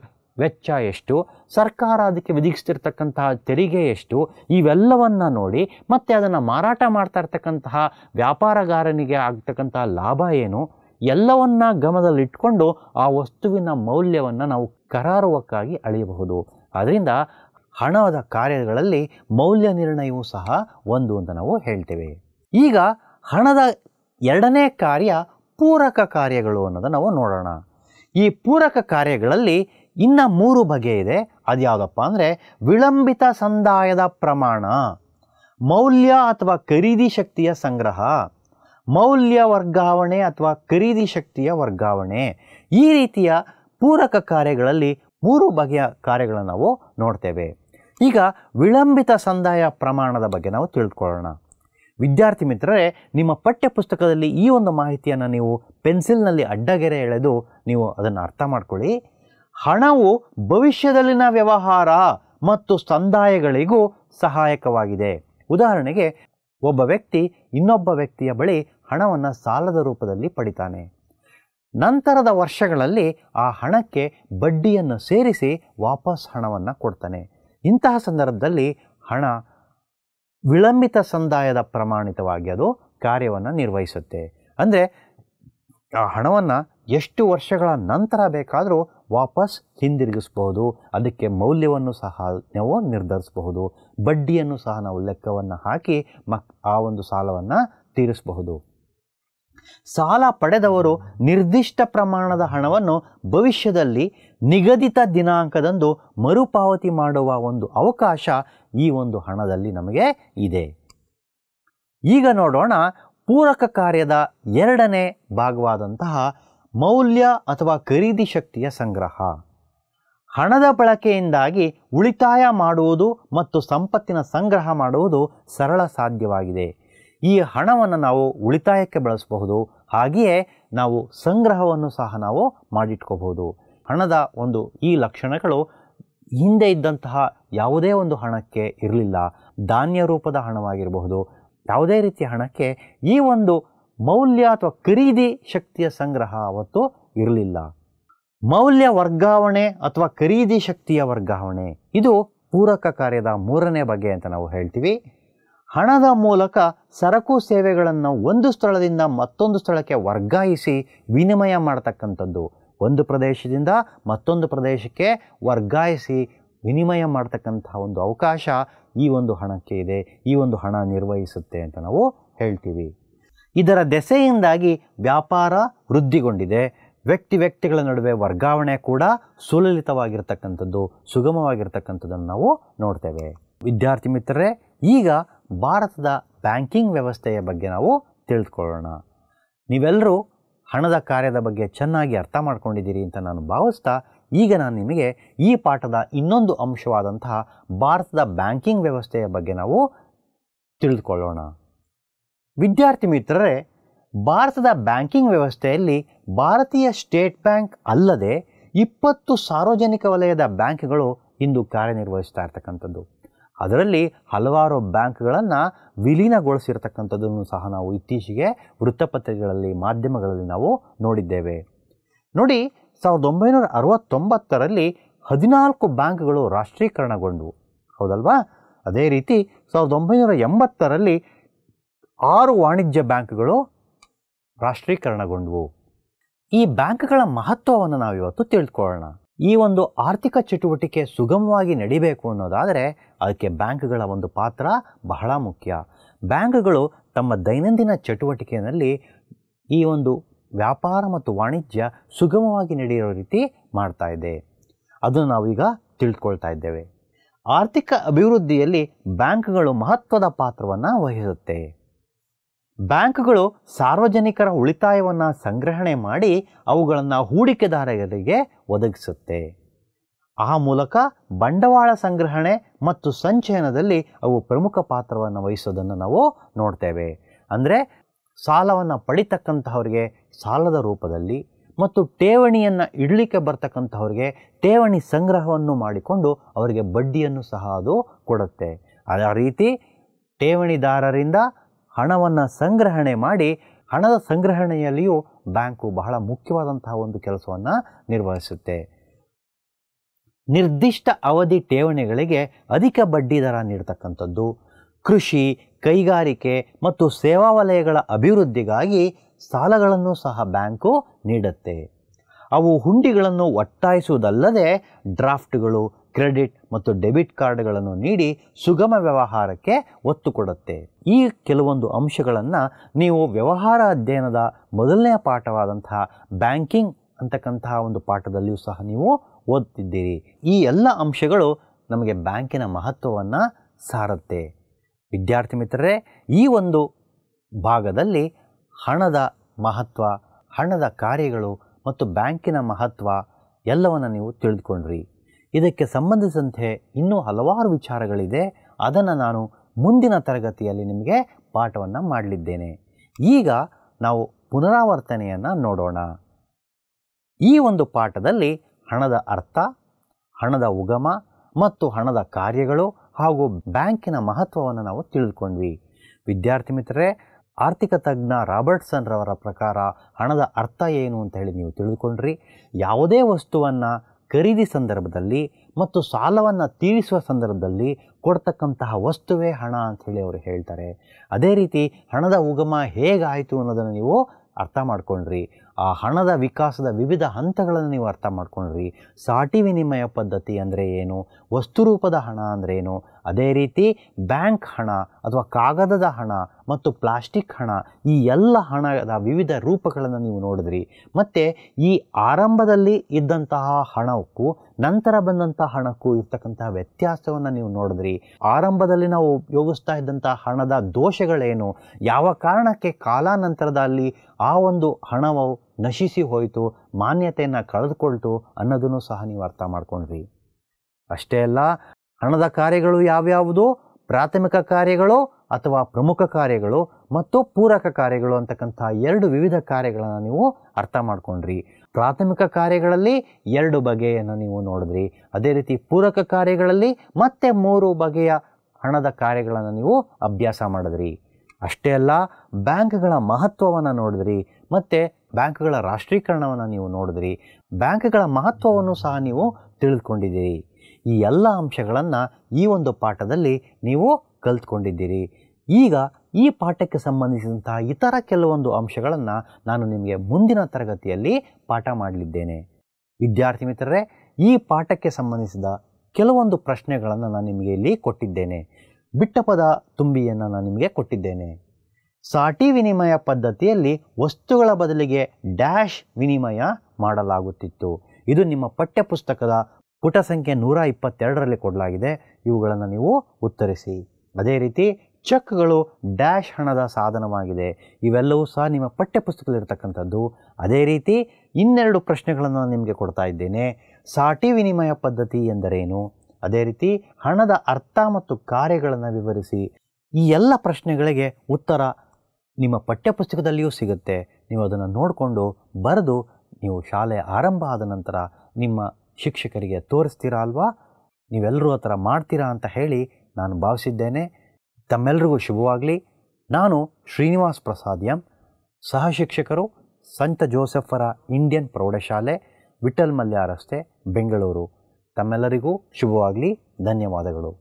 ವೆಚ್ಚ ಎಷ್ಟು ಸರ್ಕಾರ ಅದಕ್ಕೆ ವಿಧಿಸ್ತಿರ್ತಕ್ಕಂತಹ ತೆರಿಗೆ ಎಷ್ಟು ಇವೆಲ್ಲವನ್ನು ನೋಡಿ ಮತ್ತು ಅದನ್ನು ಮಾರಾಟ ಮಾಡ್ತಾ ಇರ್ತಕ್ಕಂತಹ ವ್ಯಾಪಾರಗಾರನಿಗೆ ಆಗ್ತಕ್ಕಂತಹ ಲಾಭ ಏನು ಎಲ್ಲವನ್ನು ಗಮನದಲ್ಲಿಟ್ಕೊಂಡು ಆ ವಸ್ತುವಿನ ಮೌಲ್ಯವನ್ನು ನಾವು ಕರಾರುವಕ್ಕಾಗಿ ಅಳೆಯಬಹುದು ಆದ್ದರಿಂದ ಹಣದ ಕಾರ್ಯಗಳಲ್ಲಿ ಮೌಲ್ಯ ನಿರ್ಣಯವೂ ಸಹ ಒಂದು ಅಂತ ನಾವು ಹೇಳ್ತೇವೆ ಈಗ ಹಣದ ಎರಡನೇ ಕಾರ್ಯ ಪೂರಕ ಕಾರ್ಯಗಳು ಅನ್ನೋದನ್ನು ನಾವು ನೋಡೋಣ ಈ ಪೂರಕ ಕಾರ್ಯಗಳಲ್ಲಿ ಇನ್ನು ಮೂರು ಬಗೆ ಇದೆ ಅದು ಯಾವುದಪ್ಪ ಅಂದರೆ ವಿಳಂಬಿತ ಸಂದಾಯದ ಪ್ರಮಾಣ ಮೌಲ್ಯ ಅಥವಾ ಖರೀದಿ ಶಕ್ತಿಯ ಸಂಗ್ರಹ ಮೌಲ್ಯ ವರ್ಗಾವಣೆ ಅಥವಾ ಖರೀದಿ ಶಕ್ತಿಯ ವರ್ಗಾವಣೆ ಈ ರೀತಿಯ ಪೂರಕ ಕಾರ್ಯಗಳಲ್ಲಿ ಮೂರು ಬಗೆಯ ಕಾರ್ಯಗಳನ್ನು ನಾವು ನೋಡ್ತೇವೆ ಈಗ ವಿಳಂಬಿತ ಸಂದಾಯ ಪ್ರಮಾಣದ ಬಗ್ಗೆ ನಾವು ತಿಳಿದುಕೊಳ್ಳೋಣ ವಿದ್ಯಾರ್ಥಿ ಮಿತ್ರರೇ ನಿಮ್ಮ ಪಠ್ಯಪುಸ್ತಕದಲ್ಲಿ ಈ ಒಂದು ಮಾಹಿತಿಯನ್ನು ನೀವು ಪೆನ್ಸಿಲ್ನಲ್ಲಿ ಅಡ್ಡಗೆರೆ ಎಳೆದು ನೀವು ಅದನ್ನು ಅರ್ಥ ಮಾಡ್ಕೊಳ್ಳಿ ಹಣವು ಭವಿಷ್ಯದಲ್ಲಿನ ವ್ಯವಹಾರ ಮತ್ತು ಸಂದಾಯಗಳಿಗೂ ಸಹಾಯಕವಾಗಿದೆ ಉದಾಹರಣೆಗೆ ಒಬ್ಬ ವ್ಯಕ್ತಿ ಇನ್ನೊಬ್ಬ ವ್ಯಕ್ತಿಯ ಬಳಿ ಹಣವನ್ನು ಸಾಲದ ರೂಪದಲ್ಲಿ ಪಡಿತಾನೆ ನಂತರದ ವರ್ಷಗಳಲ್ಲಿ ಆ ಹಣಕ್ಕೆ ಬಡ್ಡಿಯನ್ನು ಸೇರಿಸಿ ವಾಪಸ್ ಹಣವನ್ನು ಕೊಡ್ತಾನೆ ಇಂತಹ ಸಂದರ್ಭದಲ್ಲಿ ಹಣ ವಿಳಂಬಿತ ಸಂದಾಯದ ಪ್ರಮಾಣಿತವಾಗಿ ಅದು ಕಾರ್ಯವನ್ನು ನಿರ್ವಹಿಸುತ್ತೆ ಅಂದರೆ ಆ ಹಣವನ್ನು ಎಷ್ಟು ವರ್ಷಗಳ ನಂತರ ಬೇಕಾದರೂ ವಾಪಸ್ ಹಿಂದಿರುಗಿಸ್ಬೋದು ಅದಕ್ಕೆ ಮೌಲ್ಯವನ್ನು ಸಹ ನಾವು ನಿರ್ಧರಿಸಬಹುದು ಬಡ್ಡಿಯನ್ನು ಸಹ ನಾವು ಲೆಕ್ಕವನ್ನು ಹಾಕಿ ಮಕ್ ಆ ಒಂದು ಸಾಲವನ್ನು ತೀರಿಸಬಹುದು ಸಾಲ ಪಡೆದವರು ನಿರ್ದಿಷ್ಟ ಪ್ರಮಾಣದ ಹಣವನ್ನು ಭವಿಷ್ಯದಲ್ಲಿ ನಿಗದಿತ ದಿನಾಂಕದಂದು ಮರುಪಾವತಿ ಮಾಡುವ ಒಂದು ಅವಕಾಶ ಈ ಒಂದು ಹಣದಲ್ಲಿ ನಮಗೆ ಇದೆ ಈಗ ನೋಡೋಣ ಪೂರಕ ಕಾರ್ಯದ ಎರಡನೇ ಭಾಗವಾದಂತಹ ಮೌಲ್ಯ ಅಥವಾ ಖರೀದಿ ಶಕ್ತಿಯ ಸಂಗ್ರಹ ಹಣದ ಬಳಕೆಯಿಂದಾಗಿ ಉಳಿತಾಯ ಮಾಡುವುದು ಮತ್ತು ಸಂಪತ್ತಿನ ಸಂಗ್ರಹ ಮಾಡುವುದು ಸರಳ ಸಾಧ್ಯವಾಗಿದೆ ಈ ಹಣವನ್ನು ನಾವು ಉಳಿತಾಯಕ್ಕೆ ಬಳಸಬಹುದು ಹಾಗೆಯೇ ನಾವು ಸಂಗ್ರಹವನ್ನು ಸಹ ನಾವು ಮಾಡಿಟ್ಕೋಬಹುದು ಹಣದ ಒಂದು ಈ ಲಕ್ಷಣಗಳು ಹಿಂದೆ ಇದ್ದಂತಹ ಯಾವುದೇ ಒಂದು ಹಣಕ್ಕೆ ಇರಲಿಲ್ಲ ಧಾನ್ಯ ರೂಪದ ಹಣವಾಗಿರಬಹುದು ಯಾವುದೇ ರೀತಿಯ ಹಣಕ್ಕೆ ಈ ಒಂದು ಮೌಲ್ಯ ಅಥವಾ ಖರೀದಿ ಶಕ್ತಿಯ ಸಂಗ್ರಹ ಅವತ್ತು ಇರಲಿಲ್ಲ ಮೌಲ್ಯ ವರ್ಗಾವಣೆ ಅಥವಾ ಖರೀದಿ ಶಕ್ತಿಯ ವರ್ಗಾವಣೆ ಇದು ಪೂರಕ ಕಾರ್ಯದ ಮೂರನೇ ಬಗೆ ಅಂತ ನಾವು ಹೇಳ್ತೀವಿ ಹಣದ ಮೂಲಕ ಸರಕು ಸೇವೆಗಳನ್ನು ಒಂದು ಸ್ಥಳದಿಂದ ಮತ್ತೊಂದು ಸ್ಥಳಕ್ಕೆ ವರ್ಗಾಯಿಸಿ ವಿನಿಮಯ ಮಾಡತಕ್ಕಂಥದ್ದು ಒಂದು ಪ್ರದೇಶದಿಂದ ಮತ್ತೊಂದು ಪ್ರದೇಶಕ್ಕೆ ವರ್ಗಾಯಿಸಿ ವಿನಿಮಯ ಮಾಡ್ತಕ್ಕಂಥ ಒಂದು ಅವಕಾಶ ಈ ಒಂದು ಹಣಕ್ಕೆ ಇದೆ ಈ ಒಂದು ಹಣ ನಿರ್ವಹಿಸುತ್ತೆ ಅಂತ ನಾವು ಹೇಳ್ತೀವಿ ಇದರ ದೆಸೆಯಿಂದಾಗಿ ವ್ಯಾಪಾರ ವೃದ್ಧಿಗೊಂಡಿದೆ ವ್ಯಕ್ತಿ ವ್ಯಕ್ತಿಗಳ ನಡುವೆ ವರ್ಗಾವಣೆ ಕೂಡ ಸುಲಲಿತವಾಗಿರ್ತಕ್ಕಂಥದ್ದು ಸುಗಮವಾಗಿರ್ತಕ್ಕಂಥದ್ದನ್ನು ನಾವು ನೋಡ್ತೇವೆ ವಿದ್ಯಾರ್ಥಿ ಮಿತ್ರರೇ ಈಗ ಭಾರತದ ಬ್ಯಾಂಕಿಂಗ್ ವ್ಯವಸ್ಥೆಯ ಬಗ್ಗೆ ನಾವು ತಿಳಿದುಕೊಳ್ಳೋಣ ನೀವೆಲ್ಲರೂ ಹಣದ ಕಾರ್ಯದ ಬಗ್ಗೆ ಚೆನ್ನಾಗಿ ಅರ್ಥ ಮಾಡ್ಕೊಂಡಿದ್ದೀರಿ ಅಂತ ನಾನು ಭಾವಿಸ್ತಾ ಈಗ ನಾನು ನಿಮಗೆ ಈ ಪಾಠದ ಇನ್ನೊಂದು ಅಂಶವಾದಂತಹ ಭಾರತದ ಬ್ಯಾಂಕಿಂಗ್ ವ್ಯವಸ್ಥೆಯ ಬಗ್ಗೆ ನಾವು ತಿಳಿದುಕೊಳ್ಳೋಣ ವಿದ್ಯಾರ್ಥಿ ಮಿತ್ರರೇ ಭಾರತದ ಬ್ಯಾಂಕಿಂಗ್ ವ್ಯವಸ್ಥೆಯಲ್ಲಿ ಭಾರತೀಯ ಸ್ಟೇಟ್ ಬ್ಯಾಂಕ್ ಅಲ್ಲದೆ ಇಪ್ಪತ್ತು ಸಾರ್ವಜನಿಕ ವಲಯದ ಬ್ಯಾಂಕ್ಗಳು ಇಂದು ಕಾರ್ಯನಿರ್ವಹಿಸ್ತಾ ಇರತಕ್ಕಂಥದ್ದು ಅದರಲ್ಲಿ ಹಲವಾರು ಬ್ಯಾಂಕ್ಗಳನ್ನು ವಿಲೀನಗೊಳಿಸಿರ್ತಕ್ಕಂಥದ್ದನ್ನು ಸಹ ನಾವು ಇತ್ತೀಚೆಗೆ ವೃತ್ತಪತ್ರಿಕೆಗಳಲ್ಲಿ ಮಾಧ್ಯಮಗಳಲ್ಲಿ ನಾವು ನೋಡಿದ್ದೇವೆ ನೋಡಿ ಸಾವಿರದ ಒಂಬೈನೂರ ಅರವತ್ತೊಂಬತ್ತರಲ್ಲಿ ಹದಿನಾಲ್ಕು ಬ್ಯಾಂಕ್ಗಳು ರಾಷ್ಟ್ರೀಕರಣಗೊಂಡವು ಹೌದಲ್ವಾ ಅದೇ ರೀತಿ ಸಾವಿರದ ಒಂಬೈನೂರ ಎಂಬತ್ತರಲ್ಲಿ ಆರು ವಾಣಿಜ್ಯ ಬ್ಯಾಂಕ್ಗಳು ರಾಷ್ಟ್ರೀಕರಣಗೊಂಡವು ಈ ಬ್ಯಾಂಕ್ಗಳ ಮಹತ್ವವನ್ನು ನಾವು ಇವತ್ತು ತಿಳ್ಕೊಳ್ಳೋಣ ಈ ಒಂದು ಆರ್ಥಿಕ ಚಟುವಟಿಕೆ ಸುಗಮವಾಗಿ ನಡಿಬೇಕು ಅನ್ನೋದಾದರೆ ಅದಕ್ಕೆ ಬ್ಯಾಂಕ್ಗಳ ಒಂದು ಪಾತ್ರ ಬಹಳ ಮುಖ್ಯ ಬ್ಯಾಂಕ್ಗಳು ತಮ್ಮ ದೈನಂದಿನ ಚಟುವಟಿಕೆಯಲ್ಲಿ ಈ ಒಂದು ವ್ಯಾಪಾರ ಮತ್ತು ವಾಣಿಜ್ಯ ಸುಗಮವಾಗಿ ನಡೆಯೋ ರೀತಿ ಮಾಡ್ತಾ ಇದೆ ಅದನ್ನು ನಾವೀಗ ತಿಳ್ಕೊಳ್ತಾ ಇದ್ದೇವೆ ಆರ್ಥಿಕ ಅಭಿವೃದ್ಧಿಯಲ್ಲಿ ಬ್ಯಾಂಕ್ಗಳು ಮಹತ್ವದ ಪಾತ್ರವನ್ನು ವಹಿಸುತ್ತೆ ಬ್ಯಾಂಕ್ಗಳು ಸಾರ್ವಜನಿಕರ ಉಳಿತಾಯವನ್ನು ಸಂಗ್ರಹಣೆ ಮಾಡಿ ಅವುಗಳನ್ನು ಹೂಡಿಕೆದಾರರಿಗೆ ಒದಗಿಸುತ್ತೆ ಆ ಮೂಲಕ ಬಂಡವಾಳ ಸಂಗ್ರಹಣೆ ಮತ್ತು ಸಂಚಯನದಲ್ಲಿ ಅವು ಪ್ರಮುಖ ಪಾತ್ರವನ್ನು ವಹಿಸೋದನ್ನು ನಾವು ನೋಡ್ತೇವೆ ಅಂದರೆ ಸಾಲವನ್ನು ಪಡಿತಕ್ಕಂಥವ್ರಿಗೆ ಸಾಲದ ರೂಪದಲ್ಲಿ ಮತ್ತು ಠೇವಣಿಯನ್ನು ಇಡಲಿಕ್ಕೆ ಬರ್ತಕ್ಕಂಥವ್ರಿಗೆ ಠೇವಣಿ ಸಂಗ್ರಹವನ್ನು ಮಾಡಿಕೊಂಡು ಅವರಿಗೆ ಬಡ್ಡಿಯನ್ನು ಸಹ ಅದು ಕೊಡುತ್ತೆ ಆ ರೀತಿ ಠೇವಣಿದಾರರಿಂದ ಹಣವನ್ನು ಸಂಗ್ರಹಣೆ ಮಾಡಿ ಹಣದ ಸಂಗ್ರಹಣೆಯಲ್ಲಿಯೂ ಬ್ಯಾಂಕು ಬಹಳ ಮುಖ್ಯವಾದಂತಹ ಒಂದು ಕೆಲಸವನ್ನು ನಿರ್ವಹಿಸುತ್ತೆ ನಿರ್ದಿಷ್ಟ ಅವಧಿ ಠೇವಣಿಗಳಿಗೆ ಅಧಿಕ ಬಡ್ಡಿ ದರ ನೀಡತಕ್ಕಂಥದ್ದು ಕೃಷಿ ಕೈಗಾರಿಕೆ ಮತ್ತು ಸೇವಾ ವಲಯಗಳ ಅಭಿವೃದ್ಧಿಗಾಗಿ ಸಾಲಗಳನ್ನು ಸಹ ಬ್ಯಾಂಕು ನೀಡುತ್ತೆ ಅವು ಹುಂಡಿಗಳನ್ನು ಒತ್ತಾಯಿಸುವುದಲ್ಲದೆ ಡ್ರಾಫ್ಟ್ಗಳು ಕ್ರೆಡಿಟ್ ಮತ್ತು ಡೆಬಿಟ್ ಕಾರ್ಡ್ಗಳನ್ನು ನೀಡಿ ಸುಗಮ ವ್ಯವಹಾರಕ್ಕೆ ಒತ್ತು ಕೊಡುತ್ತೆ ಈ ಕೆಲವೊಂದು ಅಂಶಗಳನ್ನು ನೀವು ವ್ಯವಹಾರ ಅಧ್ಯಯನದ ಮೊದಲನೇ ಪಾಠವಾದಂತಹ ಬ್ಯಾಂಕಿಂಗ್ ಅಂತಕ್ಕಂತಹ ಒಂದು ಪಾಠದಲ್ಲಿಯೂ ಸಹ ನೀವು ಓದ್ತಿದ್ದೀರಿ ಈ ಎಲ್ಲ ಅಂಶಗಳು ನಮಗೆ ಬ್ಯಾಂಕಿನ ಮಹತ್ವವನ್ನು ಸಾರುತ್ತೆ ವಿದ್ಯಾರ್ಥಿ ಮಿತ್ರರೇ ಈ ಒಂದು ಭಾಗದಲ್ಲಿ ಹಣದ ಮಹತ್ವ ಹಣದ ಕಾರ್ಯಗಳು ಮತ್ತು ಬ್ಯಾಂಕಿನ ಮಹತ್ವ ಎಲ್ಲವನ್ನು ನೀವು ತಿಳಿದುಕೊಂಡ್ರಿ ಇದಕ್ಕೆ ಸಂಬಂಧಿಸಿದಂತೆ ಇನ್ನೂ ಹಲವಾರು ವಿಚಾರಗಳಿದೆ ಅದನ್ನು ನಾನು ಮುಂದಿನ ತರಗತಿಯಲ್ಲಿ ನಿಮಗೆ ಪಾಠವನ್ನು ಮಾಡಲಿದ್ದೇನೆ ಈಗ ನಾವು ಪುನರಾವರ್ತನೆಯನ್ನು ನೋಡೋಣ ಈ ಒಂದು ಪಾಠದಲ್ಲಿ ಹಣದ ಅರ್ಥ ಹಣದ ಉಗಮ ಮತ್ತು ಹಣದ ಕಾರ್ಯಗಳು ಹಾಗೂ ಬ್ಯಾಂಕಿನ ಮಹತ್ವವನ್ನು ನಾವು ತಿಳಿದುಕೊಂಡ್ವಿ ವಿದ್ಯಾರ್ಥಿ ಮಿತ್ರರೇ ಆರ್ಥಿಕ ತಜ್ಞ ರಾಬರ್ಟ್ಸನ್ ರವರ ಪ್ರಕಾರ ಹಣದ ಅರ್ಥ ಏನು ಅಂತ ಹೇಳಿ ನೀವು ತಿಳಿದುಕೊಂಡ್ರಿ ಯಾವುದೇ ವಸ್ತುವನ್ನು ಖರೀದಿ ಸಂದರ್ಭದಲ್ಲಿ ಮತ್ತು ಸಾಲವನ್ನು ತೀರಿಸುವ ಸಂದರ್ಭದಲ್ಲಿ ಕೊಡ್ತಕ್ಕಂತಹ ವಸ್ತುವೇ ಹಣ ಅಂಥೇಳಿ ಅವರು ಹೇಳ್ತಾರೆ ಅದೇ ರೀತಿ ಹಣದ ಉಗಮ ಹೇಗಾಯಿತು ಅನ್ನೋದನ್ನು ನೀವು ಅರ್ಥ ಮಾಡ್ಕೊಂಡ್ರಿ ಆ ಹಣದ ವಿಕಾಸದ ವಿವಿಧ ಹಂತಗಳನ್ನು ನೀವು ಅರ್ಥ ಮಾಡ್ಕೊಂಡ್ರಿ ಸಾಟಿ ವಿನಿಮಯ ಪದ್ಧತಿ ಅಂದರೆ ಏನು ವಸ್ತು ರೂಪದ ಹಣ ಏನು ಅದೇ ರೀತಿ ಬ್ಯಾಂಕ್ ಹಣ ಅಥವಾ ಕಾಗದದ ಹಣ ಮತ್ತು ಪ್ಲಾಸ್ಟಿಕ್ ಹಣ ಈ ಎಲ್ಲ ಹಣದ ವಿವಿಧ ರೂಪಗಳನ್ನು ನೀವು ನೋಡಿದ್ರಿ ಮತ್ತು ಈ ಆರಂಭದಲ್ಲಿ ಇದ್ದಂತಹ ಹಣಕ್ಕೂ ನಂತರ ಬಂದಂತಹ ಹಣಕ್ಕೂ ಇರ್ತಕ್ಕಂತಹ ವ್ಯತ್ಯಾಸವನ್ನು ನೀವು ನೋಡಿದ್ರಿ ಆರಂಭದಲ್ಲಿ ನಾವು ಉಪಯೋಗಿಸ್ತಾ ಇದ್ದಂತಹ ಹಣದ ದೋಷಗಳೇನು ಯಾವ ಕಾರಣಕ್ಕೆ ಕಾಲಾನಂತರದಲ್ಲಿ ಆ ಒಂದು ಹಣವು ನಶಿಸಿ ಹೋಯಿತು ಮಾನ್ಯತೆಯನ್ನು ಕಳೆದುಕೊಳ್ತು ಅನ್ನೋದನ್ನು ಸಹ ನೀವು ಅರ್ಥ ಮಾಡ್ಕೊಂಡ್ರಿ ಅಷ್ಟೇ ಅಲ್ಲ ಹಣದ ಕಾರ್ಯಗಳು ಯಾವ್ಯಾವುದು ಪ್ರಾಥಮಿಕ ಕಾರ್ಯಗಳು ಅಥವಾ ಪ್ರಮುಖ ಕಾರ್ಯಗಳು ಮತ್ತು ಪೂರಕ ಕಾರ್ಯಗಳು ಅಂತಕ್ಕಂಥ ಎರಡು ವಿವಿಧ ಕಾರ್ಯಗಳನ್ನು ನೀವು ಅರ್ಥ ಮಾಡ್ಕೊಂಡ್ರಿ ಪ್ರಾಥಮಿಕ ಕಾರ್ಯಗಳಲ್ಲಿ ಎರಡು ಬಗೆಯನ್ನು ನೀವು ನೋಡಿದ್ರಿ ಅದೇ ರೀತಿ ಪೂರಕ ಕಾರ್ಯಗಳಲ್ಲಿ ಮತ್ತೆ ಮೂರು ಬಗೆಯ ಹಣದ ಕಾರ್ಯಗಳನ್ನು ನೀವು ಅಭ್ಯಾಸ ಮಾಡಿದ್ರಿ ಅಷ್ಟೇ ಅಲ್ಲ ಬ್ಯಾಂಕ್ಗಳ ಮಹತ್ವವನ್ನು ನೋಡಿದ್ರಿ ಮತ್ತು ಬ್ಯಾಂಕ್ಗಳ ರಾಷ್ಟ್ರೀಕರಣವನ್ನು ನೀವು ನೋಡಿದ್ರಿ ಬ್ಯಾಂಕ್ಗಳ ಮಹತ್ವವನ್ನು ಸಹ ನೀವು ತಿಳಿದುಕೊಂಡಿದ್ದೀರಿ ಈ ಎಲ್ಲ ಅಂಶಗಳನ್ನು ಈ ಒಂದು ಪಾಠದಲ್ಲಿ ನೀವು ಕಲ್ತ್ಕೊಂಡಿದ್ದೀರಿ ಈಗ ಈ ಪಾಠಕ್ಕೆ ಸಂಬಂಧಿಸಿದಂತಹ ಇತರ ಕೆಲವೊಂದು ಅಂಶಗಳನ್ನು ನಾನು ನಿಮಗೆ ಮುಂದಿನ ತರಗತಿಯಲ್ಲಿ ಪಾಠ ಮಾಡಲಿದ್ದೇನೆ ವಿದ್ಯಾರ್ಥಿ ಮಿತ್ರರೇ ಈ ಪಾಠಕ್ಕೆ ಸಂಬಂಧಿಸಿದ ಕೆಲವೊಂದು ಪ್ರಶ್ನೆಗಳನ್ನು ನಾನು ನಿಮಗೆ ಇಲ್ಲಿ ಕೊಟ್ಟಿದ್ದೇನೆ ಬಿಟ್ಟಪದ ತುಂಬಿಯನ್ನು ನಾನು ನಿಮಗೆ ಕೊಟ್ಟಿದ್ದೇನೆ ಸಾಟಿ ವಿನಿಮಯ ಪದ್ಧತಿಯಲ್ಲಿ ವಸ್ತುಗಳ ಬದಲಿಗೆ ಡ್ಯಾಶ್ ವಿನಿಮಯ ಮಾಡಲಾಗುತ್ತಿತ್ತು ಇದು ನಿಮ್ಮ ಪಠ್ಯಪುಸ್ತಕದ ಪುಟ ಸಂಖ್ಯೆ ನೂರ ಇಪ್ಪತ್ತೆರಡರಲ್ಲಿ ಕೊಡಲಾಗಿದೆ ಇವುಗಳನ್ನು ನೀವು ಉತ್ತರಿಸಿ ಅದೇ ರೀತಿ ಚೆಕ್ಗಳು ಡ್ಯಾಶ್ ಹಣದ ಸಾಧನವಾಗಿದೆ ಇವೆಲ್ಲವೂ ಸಹ ನಿಮ್ಮ ಪಠ್ಯಪುಸ್ತಕದಲ್ಲಿರ್ತಕ್ಕಂಥದ್ದು ಅದೇ ರೀತಿ ಇನ್ನೆರಡು ಪ್ರಶ್ನೆಗಳನ್ನು ನಿಮಗೆ ಕೊಡ್ತಾ ಇದ್ದೇನೆ ಸಾಟಿ ವಿನಿಮಯ ಪದ್ಧತಿ ಎಂದರೇನು ಅದೇ ರೀತಿ ಹಣದ ಅರ್ಥ ಮತ್ತು ಕಾರ್ಯಗಳನ್ನು ವಿವರಿಸಿ ಈ ಎಲ್ಲ ಪ್ರಶ್ನೆಗಳಿಗೆ ಉತ್ತರ ನಿಮ್ಮ ಪಠ್ಯಪುಸ್ತಕದಲ್ಲಿಯೂ ಸಿಗುತ್ತೆ ನೀವು ಅದನ್ನು ನೋಡಿಕೊಂಡು ಬರೆದು ನೀವು ಶಾಲೆ ಆರಂಭ ಆದ ನಂತರ ನಿಮ್ಮ ಶಿಕ್ಷಕರಿಗೆ ತೋರಿಸ್ತೀರ ಅಲ್ವಾ ನೀವೆಲ್ಲರೂ ಆ ಥರ ಮಾಡ್ತೀರಾ ಅಂತ ಹೇಳಿ ನಾನು ಭಾವಿಸಿದ್ದೇನೆ ತಮ್ಮೆಲ್ಲರಿಗೂ ಶುಭವಾಗಲಿ ನಾನು ಶ್ರೀನಿವಾಸ್ ಎಂ ಸಹ ಶಿಕ್ಷಕರು ಸಂತ ಜೋಸೆಫರ ಇಂಡಿಯನ್ ಪ್ರೌಢಶಾಲೆ ವಿಠಲ್ ಮಲ್ಯ ರಸ್ತೆ ಬೆಂಗಳೂರು ತಮ್ಮೆಲ್ಲರಿಗೂ ಶುಭವಾಗಲಿ ಧನ್ಯವಾದಗಳು